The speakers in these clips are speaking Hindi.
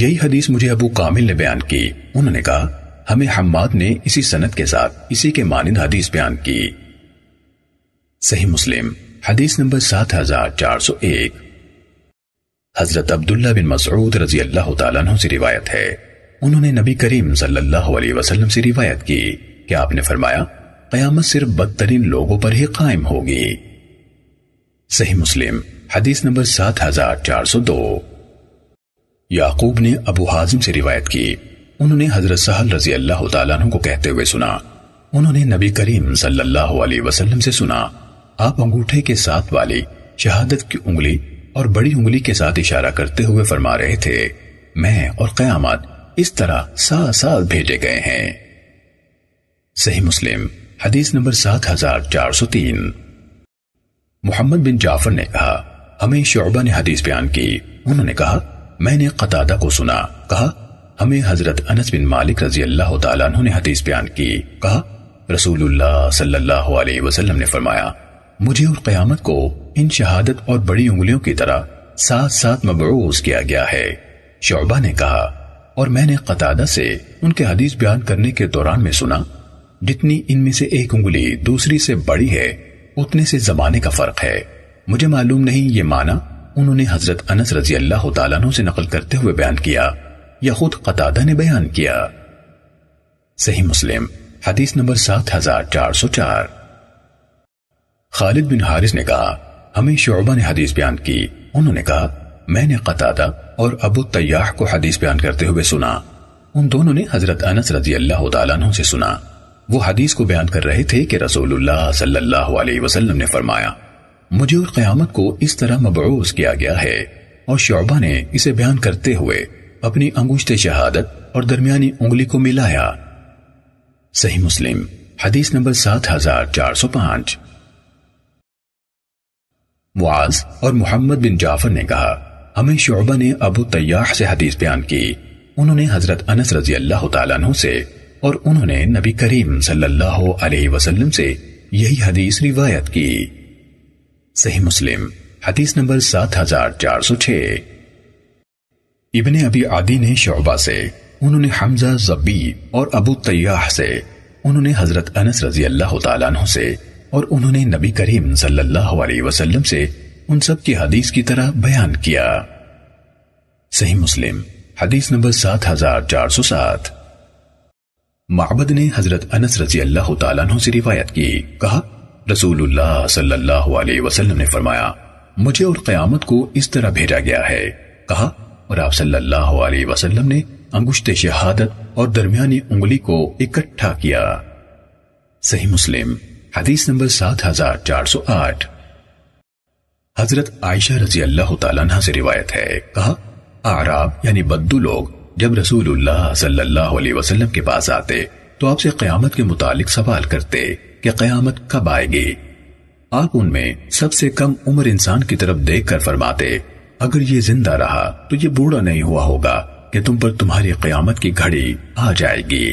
यही हदीस मुझे अबू कामिल ने बयान की उन्होंने कहा हमें हम्माद ने इसी सनत के साथ इसी के मानिंद हदीस बयान की सही मुस्लिम हदीस नंबर सात हजार चार सौ एक हजरत अब्दुल्ला बिन मसूद रजी अल्लाह तु से रिवायत है उन्होंने नबी करीम सल्लल्लाहु अलैहि वसल्लम से रिवायत की कि आपने फरमाया कयामत सिर्फ बदतरीन लोगों पर ही कायम होगी सही मुस्लिम हदीस नंबर सात हजार चार सौ दो याकूब ने अबू हाजिम से रिवायत की उन्होंने हजरत सहल रजी अल्लाह तु को कहते हुए सुना उन्होंने नबी करीम सल्लल्लाहु अलैहि वसल्लम से सुना आप अंगूठे के साथ वाली शहादत की उंगली और बड़ी उंगली के साथ इशारा करते हुए फरमा रहे थे मैं और कयामत इस तरह सा साथ भेजे गए हैं सही मुस्लिम हदीस नंबर सात हजार चार सौ तीन मोहम्मद बिन जाफर ने कहा हमें शोबा ने हदीस बयान की उन्होंने कहा मैंने कतादा को सुना कहा हमें हजरत अनस बिन मालिक रजी अल्लाह तु ने हदीस बयान की कहा रसूलुल्लाह सल्लल्लाहु अलैहि वसल्लम ने फरमाया मुझे और क़यामत को इन शहादत और बड़ी उंगलियों की तरह साथ साथ मबरूस किया गया है शोबा ने कहा और मैंने कतादा से उनके हदीस बयान करने के दौरान में सुना जितनी इनमें से एक उंगली दूसरी से बड़ी है उतने से जमाने का फर्क है मुझे मालूम नहीं ये माना उन्होंने हजरत अनस रजी अल्लाह तु से नकल करते हुए बयान किया या खुद कतादा ने बयान किया सही मुस्लिम हदीस नंबर सात हजार चार सौ चार खालिद बिन हारिस ने कहा हमें शोबा ने हदीस बयान की उन्होंने कहा मैंने कतादा और अबू तैयाह को हदीस बयान करते हुए सुना उन दोनों ने हजरत अनस रजी अल्लाह तु से सुना वो हदीस को बयान कर रहे थे कि रसूलुल्लाह सल्लल्लाहु अलैहि वसल्लम ने फरमाया मुझे और क्यामत को इस तरह मबूस किया गया है और शोबा ने इसे बयान करते हुए अपनी अंगुश्त शहादत और दरमियानी उंगली को मिलाया सही मुस्लिम हदीस नंबर सात हजार चार सौ पांच मुआज और मोहम्मद बिन जाफर ने कहा हमें शोबा ने अबू तयाह से हदीस बयान की उन्होंने हजरत अनस रजी अल्लाह तु से और उन्होंने नबी करीम सल्लल्लाहु अलैहि वसल्लम से यही हदीस रिवायत की सही मुस्लिम हदीस नंबर सात हजार चार सौ छ इबन अबी आदि ने शोबा से उन्होंने हमजा जब्बी और अबू तैयाह से उन्होंने हजरत अनस रजी अल्लाह तु से और उन्होंने नबी करीम सल्लल्लाहु अलैहि वसल्लम से उन सब की हदीस की तरह बयान किया सही मुस्लिम हदीस नंबर सात हजार चार सौ सात माबद ने हजरत अनस रजी अल्लाह तु से रिवायत की कहा रसूलुल्लाह सल्लल्लाहु अलैहि वसल्लम ने फरमाया मुझे और कयामत को इस तरह भेजा गया है कहा और आप सल्लल्लाहु अलैहि वसल्लम ने अंगुश्त शहादत और दरमियानी उंगली को इकट्ठा किया सही मुस्लिम हदीस नंबर सात हजार चार सौ आठ हजरत आयशा रजी अल्लाह तआला से रिवायत है कहा आराब यानी बद्दू लोग जब रसूलुल्लाह सल्लल्लाहु अलैहि वसल्लम के पास आते तो आपसे कयामत के मुतालिक सवाल करते कि कयामत कब आएगी आप उनमें सबसे कम उम्र इंसान की तरफ देख कर फरमाते अगर ये जिंदा रहा तो ये बूढ़ा नहीं हुआ होगा कि तुम पर तुम्हारी कयामत की घड़ी आ जाएगी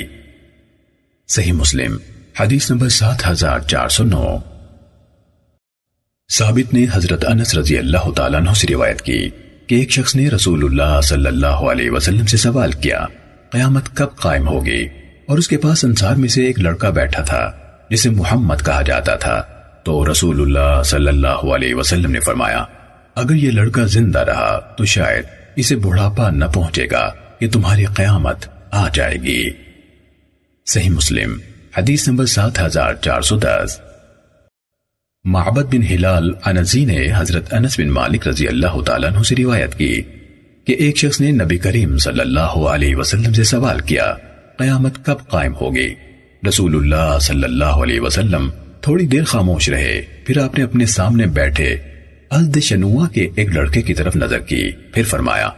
सही मुस्लिम हदीस नंबर सात हजार चार सौ नौ साबित ने हजरत अनस रजी अल्लाह तु से रिवायत की कि एक शख्स ने रसूलुल्लाह सल्लल्लाहु अलैहि वसल्लम से सवाल किया कयामत कब कायम होगी और उसके पास अंसार में से एक लड़का बैठा था जिसे मुहम्मद कहा जाता था तो रसूलुल्लाह सल्लल्लाहु अलैहि वसल्लम ने फरमाया अगर ये लड़का जिंदा रहा तो शायद इसे बुढ़ापा न पहुंचेगा ये तुम्हारी कयामत आ जाएगी सही मुस्लिम हदीस नंबर सात हजार चार सौ दस माबद बिन हिलाल अनजी ने हजरत अनस बिन मालिक रजी अल्लाह तु से रिवायत की कि एक शख्स ने नबी करीम सल्लल्लाहु अलैहि वसल्लम से सवाल किया कयामत कब कायम होगी रसूलुल्लाह सल्लल्लाहु अलैहि वसल्लम थोड़ी देर खामोश रहे फिर आपने अपने सामने बैठे अल्दशनुआ के एक लड़के की तरफ नजर की फिर फरमाया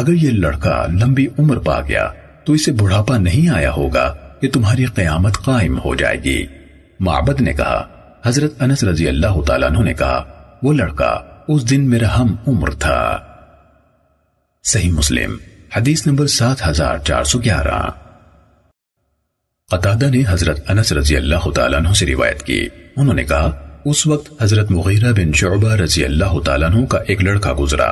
अगर ये लड़का लंबी उम्र पा गया तो इसे बुढ़ापा नहीं आया होगा कि तुम्हारी कयामत कायम हो जाएगी माबद ने कहा हजरत अनस रजी अल्लाह तु ने कहा वो लड़का उस दिन मेरा हम उम्र था सही मुस्लिम हदीस नंबर सात हजार चार सौ ग्यारह कतादा ने हजरत अनस रजी अल्लाह तु से रिवायत की उन्होंने कहा उस वक्त हजरत मुगीरा बिन शोबा रजी अल्लाह तु का एक लड़का गुजरा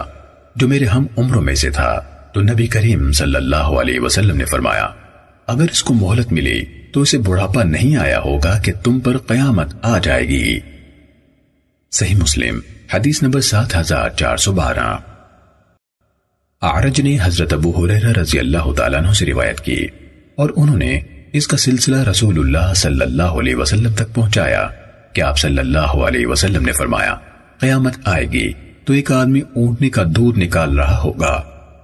जो मेरे हम उम्र में से था तो नबी करीम सल्लल्लाहु अलैहि वसल्लम ने फरमाया अगर इसको मोहलत मिली तो इसे बुढ़ापा नहीं आया होगा कि तुम पर कयामत आ जाएगी सही मुस्लिम हदीस नंबर सात हजार चार सौ बारह आरज ने हजरत अबू हुरैरा रजी अल्लाह तु से रिवायत की और उन्होंने इसका सिलसिला रसूलुल्लाह सल्लल्लाहु अलैहि वसल्लम तक पहुंचाया कि आप सल्लल्लाहु अलैहि वसल्लम ने फरमाया कयामत आएगी तो एक आदमी ऊँटने का दूध निकाल रहा होगा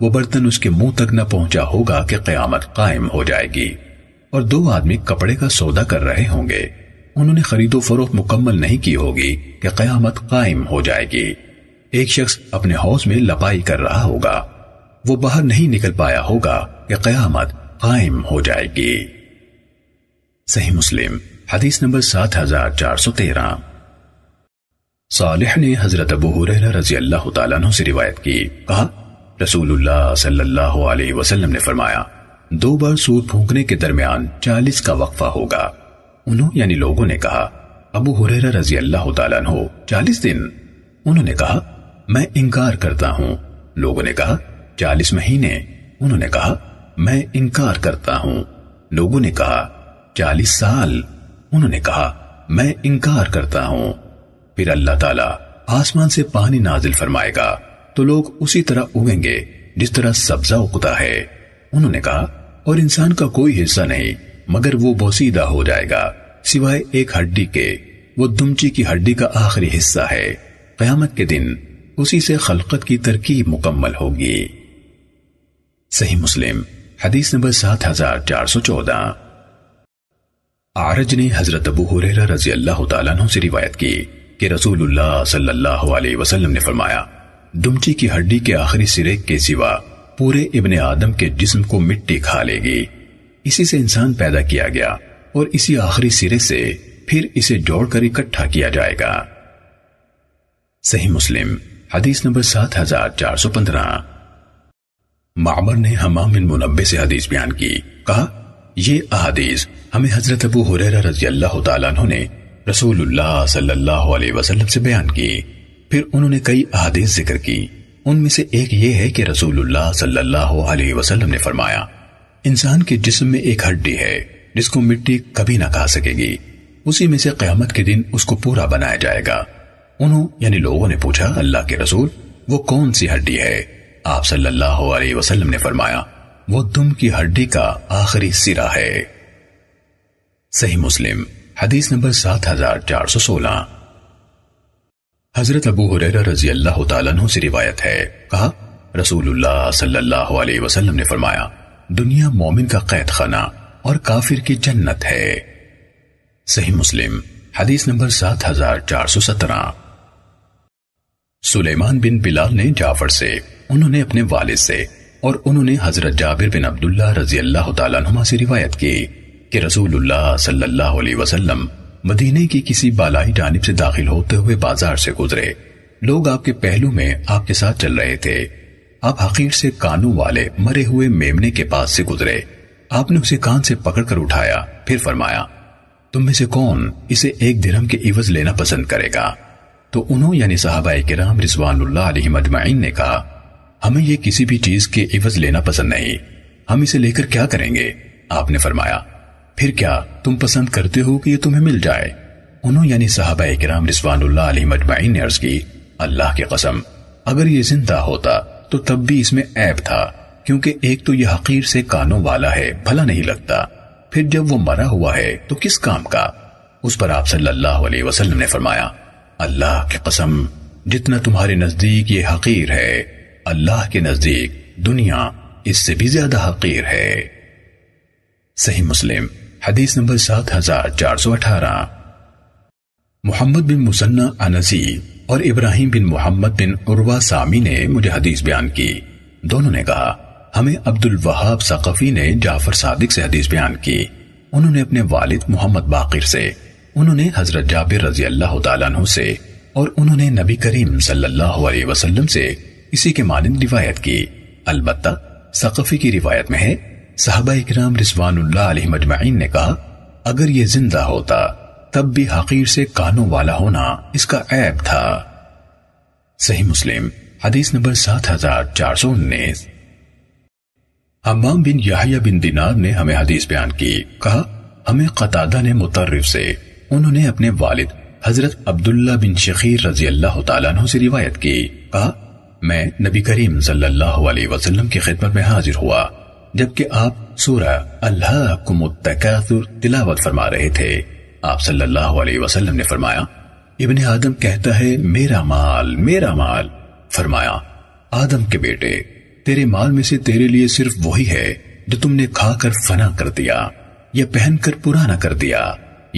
वो बर्तन उसके मुंह तक न पहुंचा होगा कि कयामत कायम हो जाएगी और दो आदमी कपड़े का सौदा कर रहे होंगे उन्होंने खरीदो फरोख मुकम्मल नहीं की होगी कि कयामत कायम हो जाएगी एक शख्स अपने हौस में लपाई कर रहा होगा वो बाहर नहीं निकल पाया होगा कि कयामत कायम हो जाएगी सही मुस्लिम हदीस नंबर सात हजार चार सौ तेरह सालिह ने हजरत अबू हुरैरा रजी अल्लाह तला से रिवायत की कहा रसूलुल्लाह सल्लल्लाहु अलैहि वसल्लम ने फरमाया दो बार सूर फूकने के दरमियान चालीस का वक्फा होगा उन्होंने यानी लोगों ने कहा अबू हुरैरा रजी अल्लाह तला चालीस दिन उन्होंने कहा मैं इनकार करता हूँ लोगों ने कहा चालीस महीने उन्होंने कहा मैं इनकार करता हूँ लोगों ने कहा चालीस साल उन्होंने कहा मैं इनकार करता हूँ फिर अल्लाह ताला आसमान से पानी नाजिल फरमाएगा तो लोग उसी तरह उगेंगे जिस तरह सब्जा उगता है उन्होंने कहा और इंसान का कोई हिस्सा नहीं मगर वो बोसीदा हो जाएगा सिवाय एक हड्डी के वो दुमची की हड्डी का आखिरी हिस्सा है क्यामत के दिन उसी से खलकत की तरकीब मुकम्मल होगी सही मुस्लिम हदीस नंबर सात हजार चार सौ चौदह आरज ने हजरत अबू हुरैरा रजी अल्लाह तु से रिवायत की कि रसूलुल्लाह सल्लल्लाहु अलैहि वसल्लम ने फरमाया दुमची की हड्डी के आखिरी सिरे के सिवा पूरे इबन आदम के जिस्म को मिट्टी खा लेगी इसी से इंसान पैदा किया गया और इसी आखिरी सिरे से फिर इसे जोड़कर इकट्ठा किया जाएगा सही मुस्लिम हदीस नंबर सात हजार चार सौ पंद्रह मामर ने हमाम मुनबे से हदीस बयान की कहा यह अहदीस हमें हजरत अबू हुरैरा रजी अल्लाह तु ने रसूलुल्लाह सल्लल्लाहु अलैहि वसल्लम से बयान की फिर उन्होंने कई अहदीस जिक्र की उनमें से एक यह है कि रसूलुल्लाह सल्लल्लाहु अलैहि वसल्लम ने फरमाया इंसान के जिस्म में एक हड्डी है जिसको मिट्टी कभी ना खा सकेगी उसी में से कयामत के दिन उसको पूरा बनाया जाएगा उन्होंने यानी लोगों ने पूछा अल्लाह के रसूल वो कौन सी हड्डी है आप सल्लल्लाहु अलैहि वसल्लम ने फरमाया वो दुम की हड्डी का आखिरी सिरा है सही मुस्लिम हदीस नंबर सात हजार चार सौ सोलह हजरत अबू हुरैरा रजी अल्लाह तु से रिवायत है कहा रसूलुल्लाह सल्लल्लाहु अलैहि वसल्लम ने फरमाया दुनिया मोमिन का कैद खाना और काफिर की जन्नत है सही मुस्लिम हदीस नंबर सात हजार चार सौ सत्रह सुलेमान बिन बिलाल ने जाफर से उन्होंने अपने वालिद से और उन्होंने हजरत जाबिर बिन अब्दुल्ला रजी अल्लाह तुमा से रिवायत की कि रसूलुल्लाह सल्लल्लाहु अलैहि वसल्लम मदीने की किसी बालाई जानब से दाखिल होते हुए बाजार से गुजरे लोग आपके पहलू में आपके साथ चल रहे थे आप हकीर से कानों वाले मरे हुए मेमने के पास से गुजरे आपने उसे कान से पकड़कर उठाया फिर फरमाया तुम में से कौन इसे एक दिरहम के इवज लेना पसंद करेगा तो उन्होंने यानी साहबा के राम रिजवान मजमाइन ने कहा हमें यह किसी भी चीज के इवज लेना पसंद नहीं हम इसे लेकर क्या करेंगे आपने फरमाया फिर क्या तुम पसंद करते हो कि ये तुम्हें मिल जाए उन्होंने यानी साहबा कराम रिसवानुल्लाह अली मजमाइन ने अर्ज की अल्लाह की कसम अगर ये जिंदा होता तो तब भी इसमें ऐब था क्योंकि एक तो यह हकीर से कानों वाला है भला नहीं लगता फिर जब वो मरा हुआ है तो किस काम का उस पर आप सल्लल्लाहु अलैहि वसल्लम ने फरमाया अल्लाह की कसम जितना तुम्हारे नजदीक ये हकीर है अल्लाह के नजदीक दुनिया इससे भी ज्यादा हकीर है सही मुस्लिम हदीस नंबर सात हजार चार सौ अठारह मोहम्मद बिन मुसन्ना अनसी और इब्राहिम बिन मोहम्मद बिन उर्वा सामी ने मुझे हदीस बयान की दोनों ने कहा हमें अब्दुल वहाब सक़फी ने जाफर सादिक से हदीस बयान की उन्होंने अपने वालिद मोहम्मद बाकिर से उन्होंने हजरत जाबिर रजी अल्लाह तु से और उन्होंने नबी करीम सल्लल्लाहु अलैहि वसल्लम से इसी के मानंद रिवायत की अलबत्ता सक़फी की रिवायत में है साहबा इकराम रिजवानुल्लाह मजमाइन ने कहा अगर ये जिंदा होता तब भी हकीर से कानों वाला होना इसका ऐब था सही मुस्लिम हदीस नंबर सात हजार चार सौ उन्नीस हमाम बिन याहिया बिन दिनार ने हमें हदीस बयान की कहा हमें कतादा ने मुतर्रफ से उन्होंने अपने वालिद हजरत अब्दुल्ला बिन शखीर रजी अल्लाह तु से रिवायत की कहा मैं नबी करीम सल्लल्लाहु अलैहि वसल्लम की खिदमत में हाजिर हुआ जबकि आप सूरह अल्लाह को मुतकाथुर तिलावत फरमा रहे थे आप सल्लल्लाहु अलैहि वसल्लम ने फरमाया इब्ने आदम कहता है मेरा माल मेरा माल फरमाया आदम के बेटे तेरे माल में से तेरे लिए सिर्फ वही है जो तुमने खाकर फना कर दिया या पहनकर पुराना कर दिया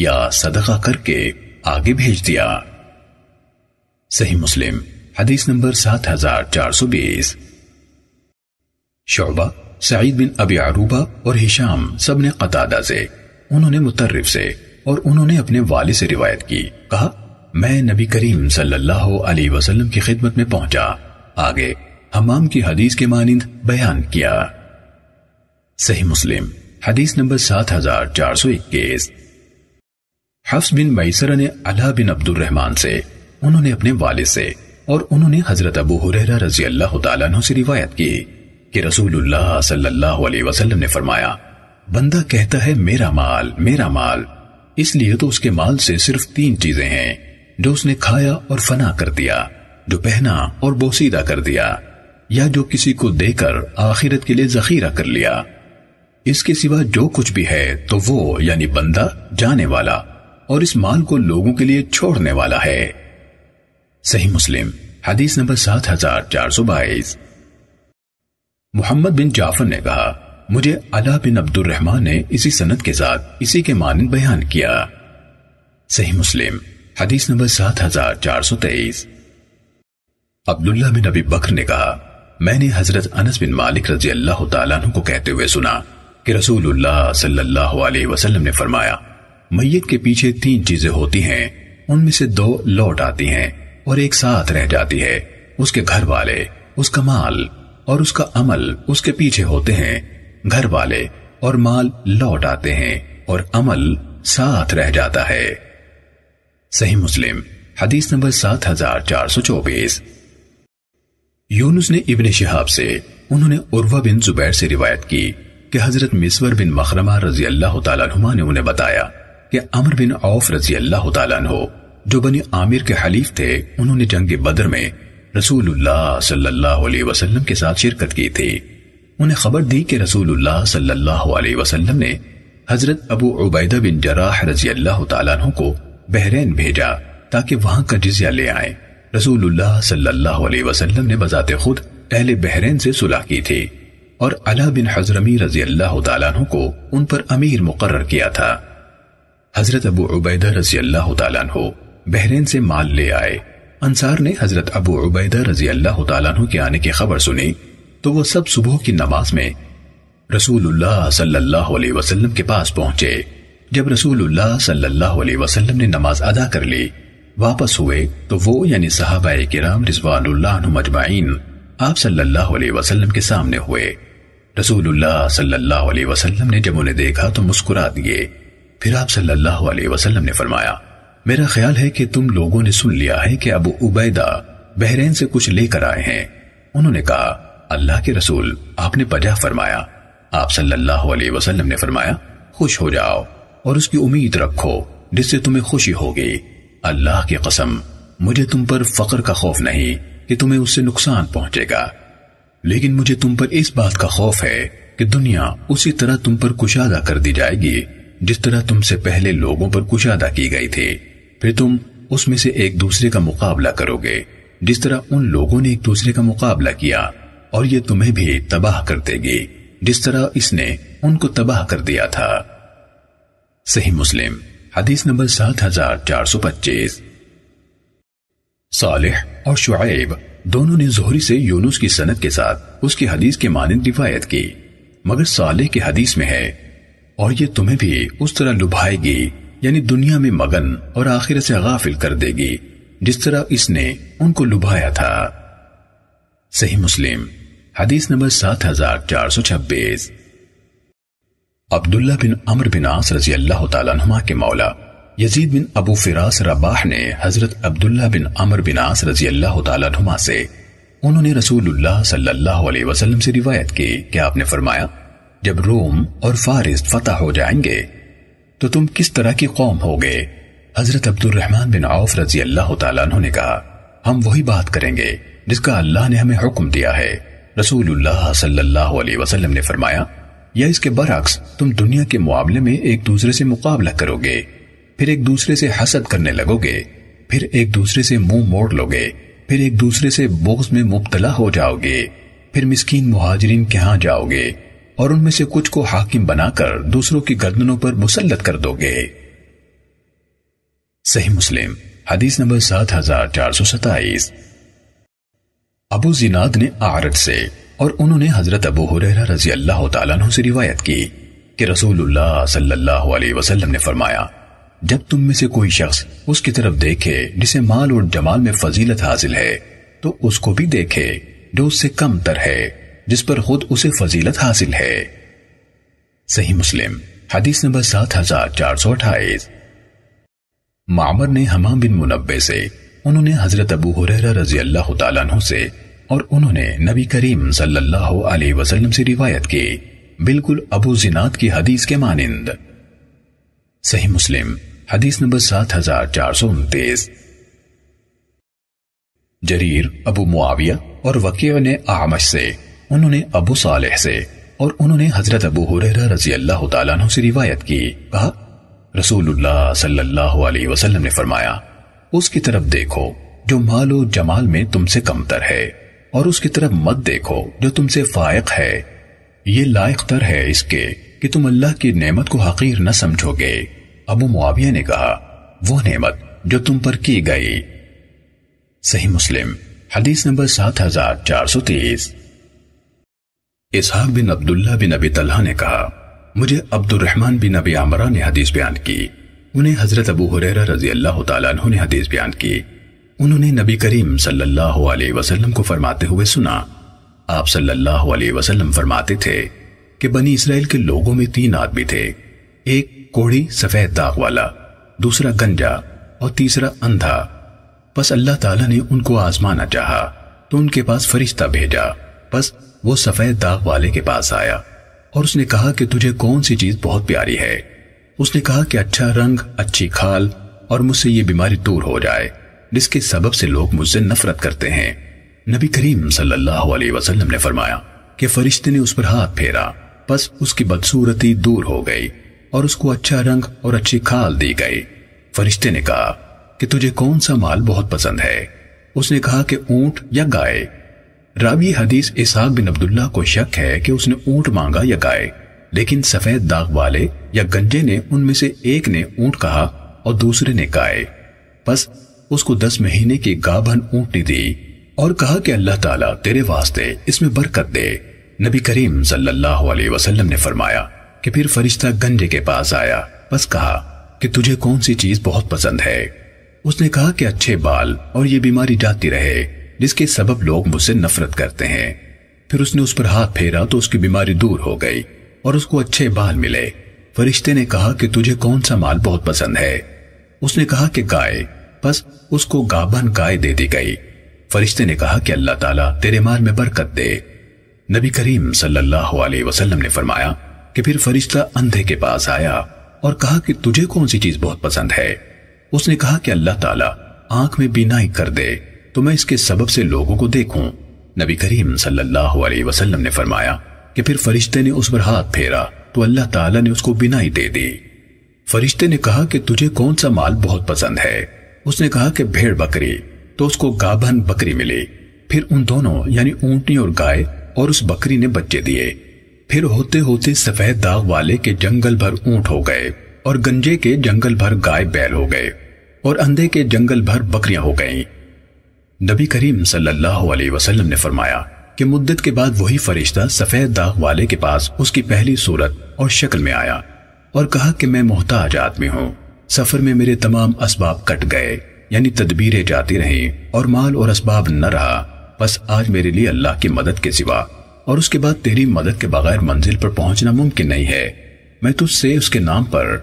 या सदका करके आगे भेज दिया सही मुस्लिम हदीस नंबर सात हजार चार सौ बीस शोबा सईद बिन अबी अरूबा और हिशाम सब ने कतादा से उन्होंने मुतरफ से और उन्होंने अपने वाले से रिवायत की कहा मैं नबी करीम सल्लल्लाहु अलैहि वसल्लम की खिदमत में पहुंचा आगे हमाम की हदीस के मानिंद बयान किया सही मुस्लिम हदीस नंबर सात हजार चार सौ इक्कीस हफ्स बिन मैसरा ने अला बिन रहमान से उन्होंने अपने वाले से और उन्होंने हजरत अबू हुरैरा रजी अल्लाह से रिवायत की कि रसूलुल्लाह सल्लल्लाहु अलैहि वसल्लम ने फरमाया बंदा कहता है मेरा माल मेरा माल इसलिए तो उसके माल से सिर्फ तीन चीजें हैं जो उसने खाया और फना कर दिया जो पहना और बोसीदा कर दिया या जो किसी को देकर आखिरत के लिए जखीरा कर लिया इसके सिवा जो कुछ भी है तो वो यानी बंदा जाने वाला और इस माल को लोगों के लिए छोड़ने वाला है सही मुस्लिम हदीस नंबर सात हजार चार सौ बाईस मोहम्मद बिन जाफर ने कहा मुझे अला बिन अब्दुल रहमान ने इसी सनत के साथ इसी के मान बयान किया सही मुस्लिम हदीस नंबर सात हजार चार सौ तेईस अब्दुल्ला बिन अबी बकर ने कहा मैंने हजरत अनस बिन मालिक रजी अल्लाह तु को कहते हुए सुना कि रसूलुल्लाह सल्लल्लाहु वसल्लम ने फरमाया मैयत के पीछे तीन चीजें होती हैं उनमें से दो लौट आती हैं और एक साथ रह जाती है उसके घर वाले उसका माल और उसका अमल उसके पीछे होते हैं घर वाले और माल लौट आते हैं और अमल साथ रह जाता है सही मुस्लिम हदीस नंबर सात हजार चार सौ चौबीस यूनुस ने इब्ने शिहाब से उन्होंने उर्वा बिन जुबैर से रिवायत की कि हजरत मिसवर बिन मखरमा रजी अल्लाह तुमा ने उन्हें बताया कि अमर बिन औफ रजी अल्लाह तु जो बने आमिर के हलीफ थे उन्होंने जंग बदर में रसूलुल्लाह सल्लल्लाहु अलैहि वसल्लम के साथ शिरकत की थी उन्हें खबर दी कि रसूलुल्लाह सल्लल्लाहु अलैहि वसल्लम ने हजरत अबू उबैदा बिन जराह रजी अल्लाह तु को बहरेन भेजा ताकि वहां का जिजिया ले आए रसूलुल्लाह सल्लल्लाहु अलैहि वसल्लम ने बजाते खुद पहले बहरेन से सुलह की थी और अला बिन हजरमी रजी अल्लाह तु को उन पर अमीर मुकर किया था हजरत अबू उबैदा रजी अल्लाह तु बहरेन से माल ले आए अंसार ने हजरत अबू उबैदा रजी अल्लाह तु के आने की खबर सुनी तो वो सब सुबह की नमाज में रसूलुल्लाह सल्लल्लाहु अलैहि वसल्लम के पास पहुंचे जब रसूलुल्लाह सल्लल्लाहु अलैहि वसल्लम ने नमाज अदा कर ली वापस हुए तो वो यानी साहबा किराम रिजवानुल्लाहमजमाइन आप सल्लल्लाहु अलैहि वसल्लम के सामने हुए रसूलुल्लाह सल्लल्लाहु अलैहि वसल्लम ने जब उन्हें देखा तो मुस्कुरा दिए फिर आप सल्लल्लाहु अलैहि वसल्लम ने फरमाया मेरा ख्याल है कि तुम लोगों ने सुन लिया है कि अबू उबैदा बहरेन से कुछ लेकर आए हैं उन्होंने कहा अल्लाह के रसूल आपने पजा फरमाया आप सल्लल्लाहु अलैहि वसल्लम ने फरमाया खुश हो जाओ और उसकी उम्मीद रखो जिससे तुम्हें खुशी होगी अल्लाह की कसम मुझे तुम पर फकर का खौफ नहीं कि तुम्हें उससे नुकसान पहुंचेगा लेकिन मुझे तुम पर इस बात का खौफ है कि दुनिया उसी तरह तुम पर कुशादा कर दी जाएगी जिस तरह तुमसे पहले लोगों पर कुशादा की गई थी फिर तुम उसमें से एक दूसरे का मुकाबला करोगे जिस तरह उन लोगों ने एक दूसरे का मुकाबला किया और ये तुम्हें भी तबाह कर देगी जिस तरह इसने उनको तबाह कर दिया था सही मुस्लिम हदीस नंबर सात हजार चार सौ पच्चीस सालिह और शुएब दोनों ने जोहरी से यूनुस की सनत के साथ उसकी हदीस के मानंद रिवायत की मगर सालेह के हदीस में है और ये तुम्हें भी उस तरह लुभाएगी यानी दुनिया में मगन और आखिर से गाफिल कर देगी जिस तरह इसने उनको लुभाया था सही मुस्लिम हदीस नंबर सात हजार चार सौ छब्बीस अब्दुल्ला बिन अमर बिन आस रजी अल्लाह तुमा के मौला यजीद बिन अबू फिरास रबाह ने हजरत अब्दुल्ला बिन अमर बिन आस रजी अल्लाह तुमा से उन्होंने रसूलुल्लाह सल्लल्लाहु अलैहि वसल्लम से रिवायत की कि आपने फरमाया जब रोम और फारिस फतह हो जाएंगे तो तुम किस तरह की कौम हो गए हजरत अब्दुलरहमान बिन औफ रजी अल्लाह तु ने कहा हम वही बात करेंगे जिसका अल्लाह ने हमें हुक्म दिया है रसूलुल्लाह वसल्लम ने फरमाया या इसके बरक्स तुम दुनिया के मुआवले में एक दूसरे से मुकाबला करोगे फिर एक दूसरे से हसद करने लगोगे फिर एक दूसरे से मुंह मोड़ लोगे फिर एक दूसरे से बोझ में मुबतला हो जाओगे फिर मिस्किन मुहाजरीन के यहाँ जाओगे और उनमें से कुछ को हाकिम बनाकर दूसरों की गर्दनों पर मुसलत कर दोगे सही मुस्लिम हदीस नंबर सात हजार चार सौ सताइस अबू जिनाद ने आरत से और उन्होंने हजरत अबू हुरैरा रजी अल्लाह तआला से रिवायत की कि रसूलुल्लाह सल्लल्लाहु अलैहि वसल्लम ने फरमाया जब तुम में से कोई शख्स उसकी तरफ देखे जिसे माल और जमाल में फजीलत हासिल है तो उसको भी देखे जो उससे कम तर है जिस पर खुद उसे फजीलत हासिल है सही मुस्लिम हदीस नंबर सात हजार चार सौ अट्ठाईस मामर ने हमाम बिन मुनबे से उन्होंने हजरत अबू हुरैरा रजी अल्लाह तु से और उन्होंने नबी करीम सल्लल्लाहु अलैहि वसल्लम से रिवायत की बिल्कुल अबू जिनात की हदीस के मानिंद सही मुस्लिम हदीस नंबर सात हजार चार सौ उनतीस जरीर अबू मुआविया और वकीय ने आमश से उन्होंने अबू सालेह से और उन्होंने हजरत अबू हुरैरा रजी अल्लाह तु से रिवायत की कहा रसूलुल्लाह सल्लल्लाहु अलैहि वसल्लम ने फरमाया उसकी तरफ देखो जो मालो जमाल में तुमसे कमतर है और उसकी तरफ मत देखो जो तुमसे फायक है ये लायक तर है इसके कि तुम अल्लाह की नेमत को हकीर न समझोगे अबू मुआविया ने कहा वो नेमत जो तुम पर की गई सही मुस्लिम हदीस नंबर सात हजार चार सौ तेईस इसहाक बिन अब्दुल्ला बिन अबी तलहा ने कहा मुझे अब्दुलरहमान बिन अबी आमरा ने हदीस बयान की उन्हें हजरत अबू हुरैरा रजी अल्लाह तु ने हदीस बयान की उन्होंने नबी करीम सल्लल्लाहु अलैहि वसल्लम को फरमाते हुए सुना आप सल्लल्लाहु अलैहि वसल्लम फरमाते थे कि बनी इसराइल के लोगों में तीन आदमी थे एक कोड़ी सफेद दाग वाला दूसरा गंजा और तीसरा अंधा बस अल्लाह ताला ने उनको आजमाना चाहा तो उनके पास फरिश्ता भेजा बस वो सफेद दाग वाले के पास आया और उसने कहा कि तुझे कौन सी चीज बहुत प्यारी है उसने कहा कि अच्छा रंग अच्छी खाल और मुझसे ये बीमारी दूर हो जाए जिसके सबब से लोग मुझसे नफरत करते हैं नबी करीम सल्लल्लाहु अलैहि वसल्लम ने फरमाया कि फरिश्ते ने उस पर हाथ फेरा बस उसकी बदसूरती दूर हो गई और उसको अच्छा रंग और अच्छी खाल दी गई फरिश्ते ने कहा कि तुझे कौन सा माल बहुत पसंद है उसने कहा कि ऊंट या गाय रावी हदीस इसहाक बिन अब्दुल्ला को शक है कि उसने ऊंट मांगा या गाय लेकिन सफेद दाग वाले या गंजे ने उनमें से एक ने ऊंट कहा और दूसरे ने गाय बस उसको दस महीने की गाभन ऊंटनी दी और कहा कि अल्लाह ताला तेरे वास्ते इसमें बरकत दे नबी करीम सल्लल्लाहु अलैहि वसल्लम ने फरमाया कि फिर फरिश्ता गंजे के पास आया बस कहा कि तुझे कौन सी चीज बहुत पसंद है उसने कहा कि अच्छे बाल और ये बीमारी जाती रहे जिसके सबब लोग मुझसे नफरत करते हैं फिर उसने उस पर हाथ फेरा तो उसकी बीमारी दूर हो गई और उसको अच्छे बाल मिले फरिश्ते ने कहा कि तुझे कौन सा माल बहुत पसंद है उसने कहा कि गाय बस उसको गाबन गाय दे दी गई फरिश्ते ने कहा कि अल्लाह ताला तेरे माल में बरकत दे नबी करीम सल्लल्लाहु अलैहि वसल्लम ने फरमाया कि फिर फरिश्ता अंधे के पास आया और कहा कि तुझे कौन सी चीज बहुत पसंद है उसने कहा कि अल्लाह ताला आंख में बिनाई कर दे तो मैं इसके सबब से लोगों को देखूं नबी करीम सल्लल्लाहु अलैहि वसल्लम ने फरमाया कि फिर फरिश्ते ने उस पर हाथ फेरा तो अल्लाह ताला ने उसको बिनाई दे दी फरिश्ते ने कहा कि तुझे कौन सा माल बहुत पसंद है उसने कहा कि भेड़ बकरी तो उसको गाभन बकरी मिली फिर उन दोनों यानी ऊंटनी और गाय और उस बकरी ने बच्चे दिए फिर होते होते सफेद दाग वाले के जंगल भर ऊंट हो गए और गंजे के जंगल भर गाय बैल हो गए और अंधे के जंगल भर बकरियां हो गईं नबी करीम सल्लल्लाहु अलैहि वसल्लम ने फरमाया कि मुद्दत के बाद वही फरिश्ता सफेद दाग वाले के पास उसकी पहली सूरत और शक्ल में आया और कहा कि मैं मोहताज आदमी हूँ सफर में मेरे तमाम इसबाब कट गए यानी तदबीरें जाती रहीं और माल और इसबाब न रहा बस आज मेरे लिए अल्लाह की मदद के सिवा और उसके बाद तेरी मदद के बगैर मंजिल पर पहुंचना मुमकिन नहीं है मैं तुझसे उसके नाम पर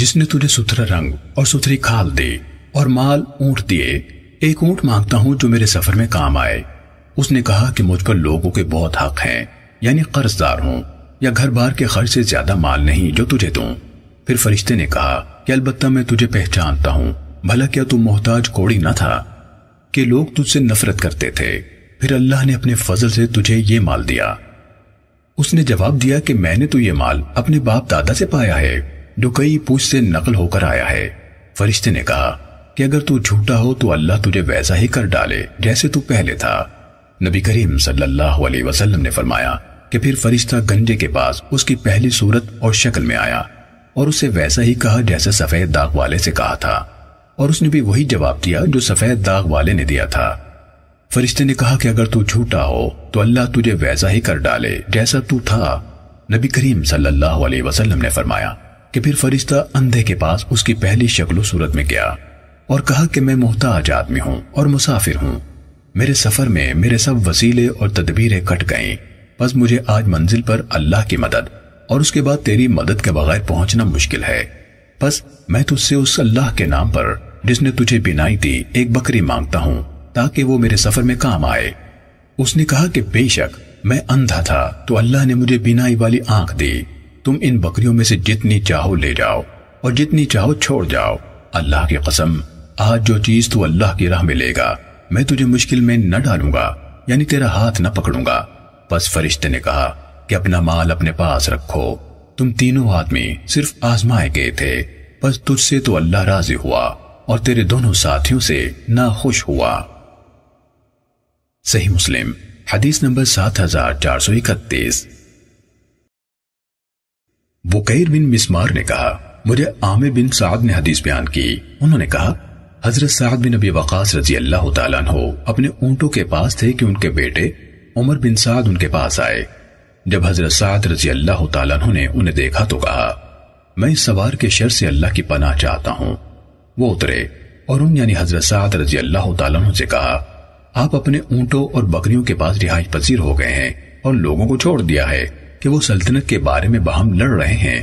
जिसने तुझे सुथरा रंग और सुथरी खाल दी और माल ऊंट दिए एक ऊंट मांगता हूं जो मेरे सफर में काम आए उसने कहा कि मुझ पर लोगों के बहुत हक हैं यानी कर्जदार हूं या घर बार के खर्च से ज्यादा माल नहीं जो तुझे दूं फिर फरिश्ते ने कहा कि अलबत्ता मैं तुझे पहचानता हूं भला क्या तू मोहताज कोड़ी न था कि लोग तुझसे नफरत करते थे फिर अल्लाह ने अपने फजल से तुझे ये माल दिया उसने जवाब दिया कि मैंने तो ये माल अपने बाप दादा से पाया है जो कई पूछ से नकल होकर आया है फरिश्ते ने कहा कि अगर तू झूठा हो तो अल्लाह तुझे वैसा ही कर डाले जैसे तू पहले था नबी करीम सल्लल्लाहु अलैहि वसल्लम ने फरमाया कि फिर फरिश्ता गंजे के पास उसकी पहली सूरत और शक्ल में आया और उसे वैसा ही कहा जैसे सफेद दाग वाले से कहा था और उसने भी वही जवाब दिया जो सफेद दाग वाले ने दिया था फरिश्ते ने कहा कि अगर तू झूठा हो तो अल्लाह तुझे वैसा ही कर डाले जैसा तू था नबी करीम सल्लल्लाहु अलैहि वसल्लम ने फरमाया कि फिर फरिश्ता अंधे के पास उसकी पहली शक्ल सूरत में गया और कहा कि मैं मोहताज आदमी हूं और मुसाफिर हूं मेरे सफर में मेरे सब वसीले और तदबीरें कट गईं बस मुझे आज मंजिल पर अल्लाह की मदद और उसके बाद तेरी मदद के बगैर पहुंचना मुश्किल है बस मैं तुझसे उस अल्लाह के नाम पर जिसने तुझे बिनाई दी एक बकरी मांगता हूं ताकि वो मेरे सफर में काम आए उसने कहा कि बेशक मैं अंधा था तो अल्लाह ने मुझे बिनाई वाली आंख दी तुम इन बकरियों में से जितनी चाहो ले जाओ और जितनी चाहो छोड़ जाओ अल्लाह की कसम आज जो चीज तू अल्लाह की राह में लेगा मैं तुझे मुश्किल में न डालूंगा यानी तेरा हाथ न पकड़ूंगा बस फरिश्ते ने कहा कि अपना माल अपने पास रखो तुम तीनों आदमी सिर्फ आजमाए गए थे बस तुझसे तो अल्लाह राजी हुआ और तेरे दोनों साथियों से ना खुश हुआ सही मुस्लिम हदीस नंबर सात हजार चार सौ इकतीस बुकैर बिन मिसमार ने कहा मुझे आमिर बिन साद ने हदीस बयान की उन्होंने कहा हजरत साद बिन अबी वकास रजी अल्लाह तु अपने ऊँटों के पास थे कि उनके बेटे उमर बिन साद उनके पास आए जब हजरत साद रजी अल्लाह तु ने उन्हें देखा तो कहा मैं इस सवार के शर से अल्लाह की पनाह चाहता हूँ वो उतरे और उन यानी हजरत साद रजी अल्लाह तु से कहा आप अपने ऊँटों और बकरियों के पास रिहाई पसीर हो गए हैं और लोगों को छोड़ दिया है कि वो सल्तनत के बारे में बहम लड़ रहे हैं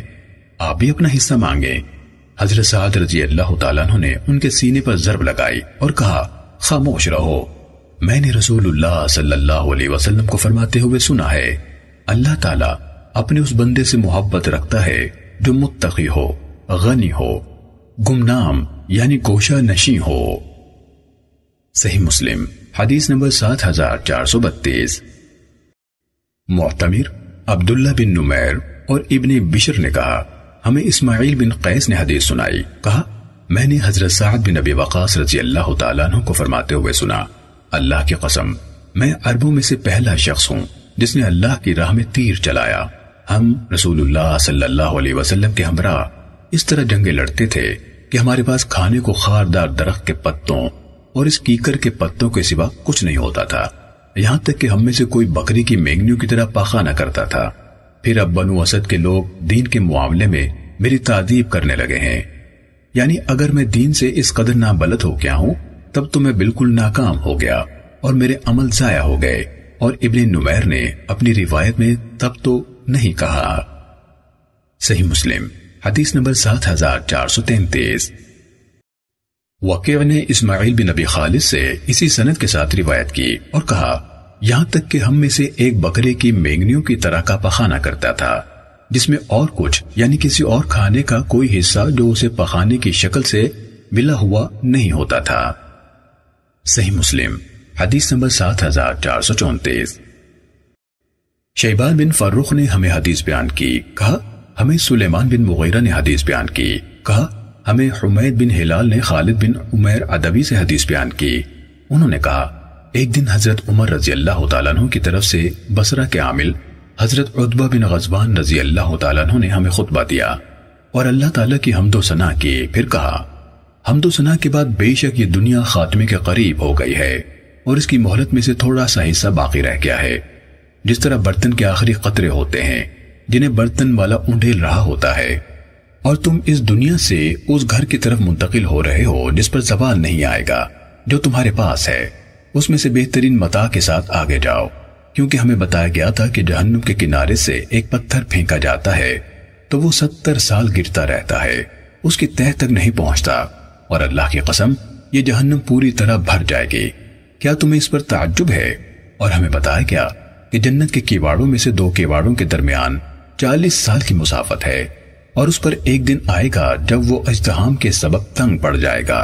आप भी अपना हिस्सा मांगें हजरत साद रजी अल्लाह तु ने उनके सीने पर जरब लगाई और कहा खामोश रहो मैंने रसूल सल्लल्लाहु को फरमाते हुए सुना है अल्लाह ताला अपने उस बंदे से मोहब्बत रखता है जो मुत्तकी हो गनी हो गुमनाम यानी गोशा नशी हो सही मुस्लिम हदीस नंबर सात हजार चार सौ बत्तीस मोतमिर अब्दुल्ला बिन नुमैर और इब्ने बिशर ने कहा हमें इस्माइल बिन कैस ने हदीस सुनाई कहा मैंने हजरत साद बिन अबी वकास रजी अल्लाह तु को फरमाते हुए सुना अल्लाह की कसम मैं अरबों में से पहला शख्स हूँ जिसने अल्लाह की राह में तीर चलाया हम रसूलुल्लाह सल्लल्लाहु वसल्लम के हमरा इस तरह जंगे लड़ते थे कि हमारे पास खाने को खारदार दरख्त के पत्तों और इस कीकर के पत्तों के सिवा कुछ नहीं होता था यहाँ तक कि हम में से कोई बकरी की मेघनियों की तरह पाखा न करता था फिर अब बनु असद के लोग दीन के मुआवले में मेरी तादीब करने लगे हैं यानी अगर मैं दीन से इस कदर ना बलत हो गया हूं तब तो मैं बिल्कुल नाकाम हो गया और मेरे अमल जाया हो गए और इबन नुमैर ने अपनी रिवायत में तब तो नहीं कहा सही मुस्लिम हदीस नंबर सात हजार चार सौ तैतीस वकीव ने इस्माइल बिन नबी खालिद से इसी सनद के साथ रिवायत की और कहा यहां तक कि हम में से एक बकरे की मेघनियों की तरह का पखाना करता था जिसमें और कुछ यानी किसी और खाने का कोई हिस्सा जो उसे पखाने की शक्ल से मिला हुआ नहीं होता था सही मुस्लिम हदीस नंबर सात हजार चार सौ चौतीस शैबान बिन फर्रुख ने हमें हदीस बयान की कहा हमें सुलेमान बिन मुगैरा ने हदीस बयान की कहा हमें हुमैद बिन हिलाल ने खालिद बिन उमेर अदबी से हदीस बयान की उन्होंने कहा एक दिन हजरत उमर रजी अल्लाह तु की तरफ से बसरा के आमिल हजरत उदबा बिन गजबान रजी अल्लाह तु ने हमें खुतबा दिया और अल्लाह ताला की हमदो सना की फिर कहा हमदो सना के बाद बेशक ये दुनिया खात्मे के करीब हो गई है और इसकी मोहलत में से थोड़ा सा हिस्सा बाकी रह गया है जिस तरह बर्तन के आखिरी कतरे होते हैं जिन्हें बर्तन वाला उंडेल रहा होता है और तुम इस दुनिया से उस घर की तरफ मुंतकिल हो रहे हो जिस पर जबान नहीं आएगा जो तुम्हारे पास है उसमें से बेहतरीन मता के साथ आगे जाओ क्योंकि हमें बताया गया था कि जहन्नुम के किनारे से एक पत्थर फेंका जाता है तो वो सत्तर साल गिरता रहता है उसकी तह तक नहीं पहुंचता और अल्लाह की कसम ये जहन्नुम पूरी तरह भर जाएगी क्या तुम्हें इस पर ताज्जुब है और हमें बताया गया कि जन्नत के किवाड़ों में से दो किवाड़ों के दरमियान चालीस साल की मुसाफत है और उस पर एक दिन आएगा जब वो अजतहाम के सबक तंग पड़ जाएगा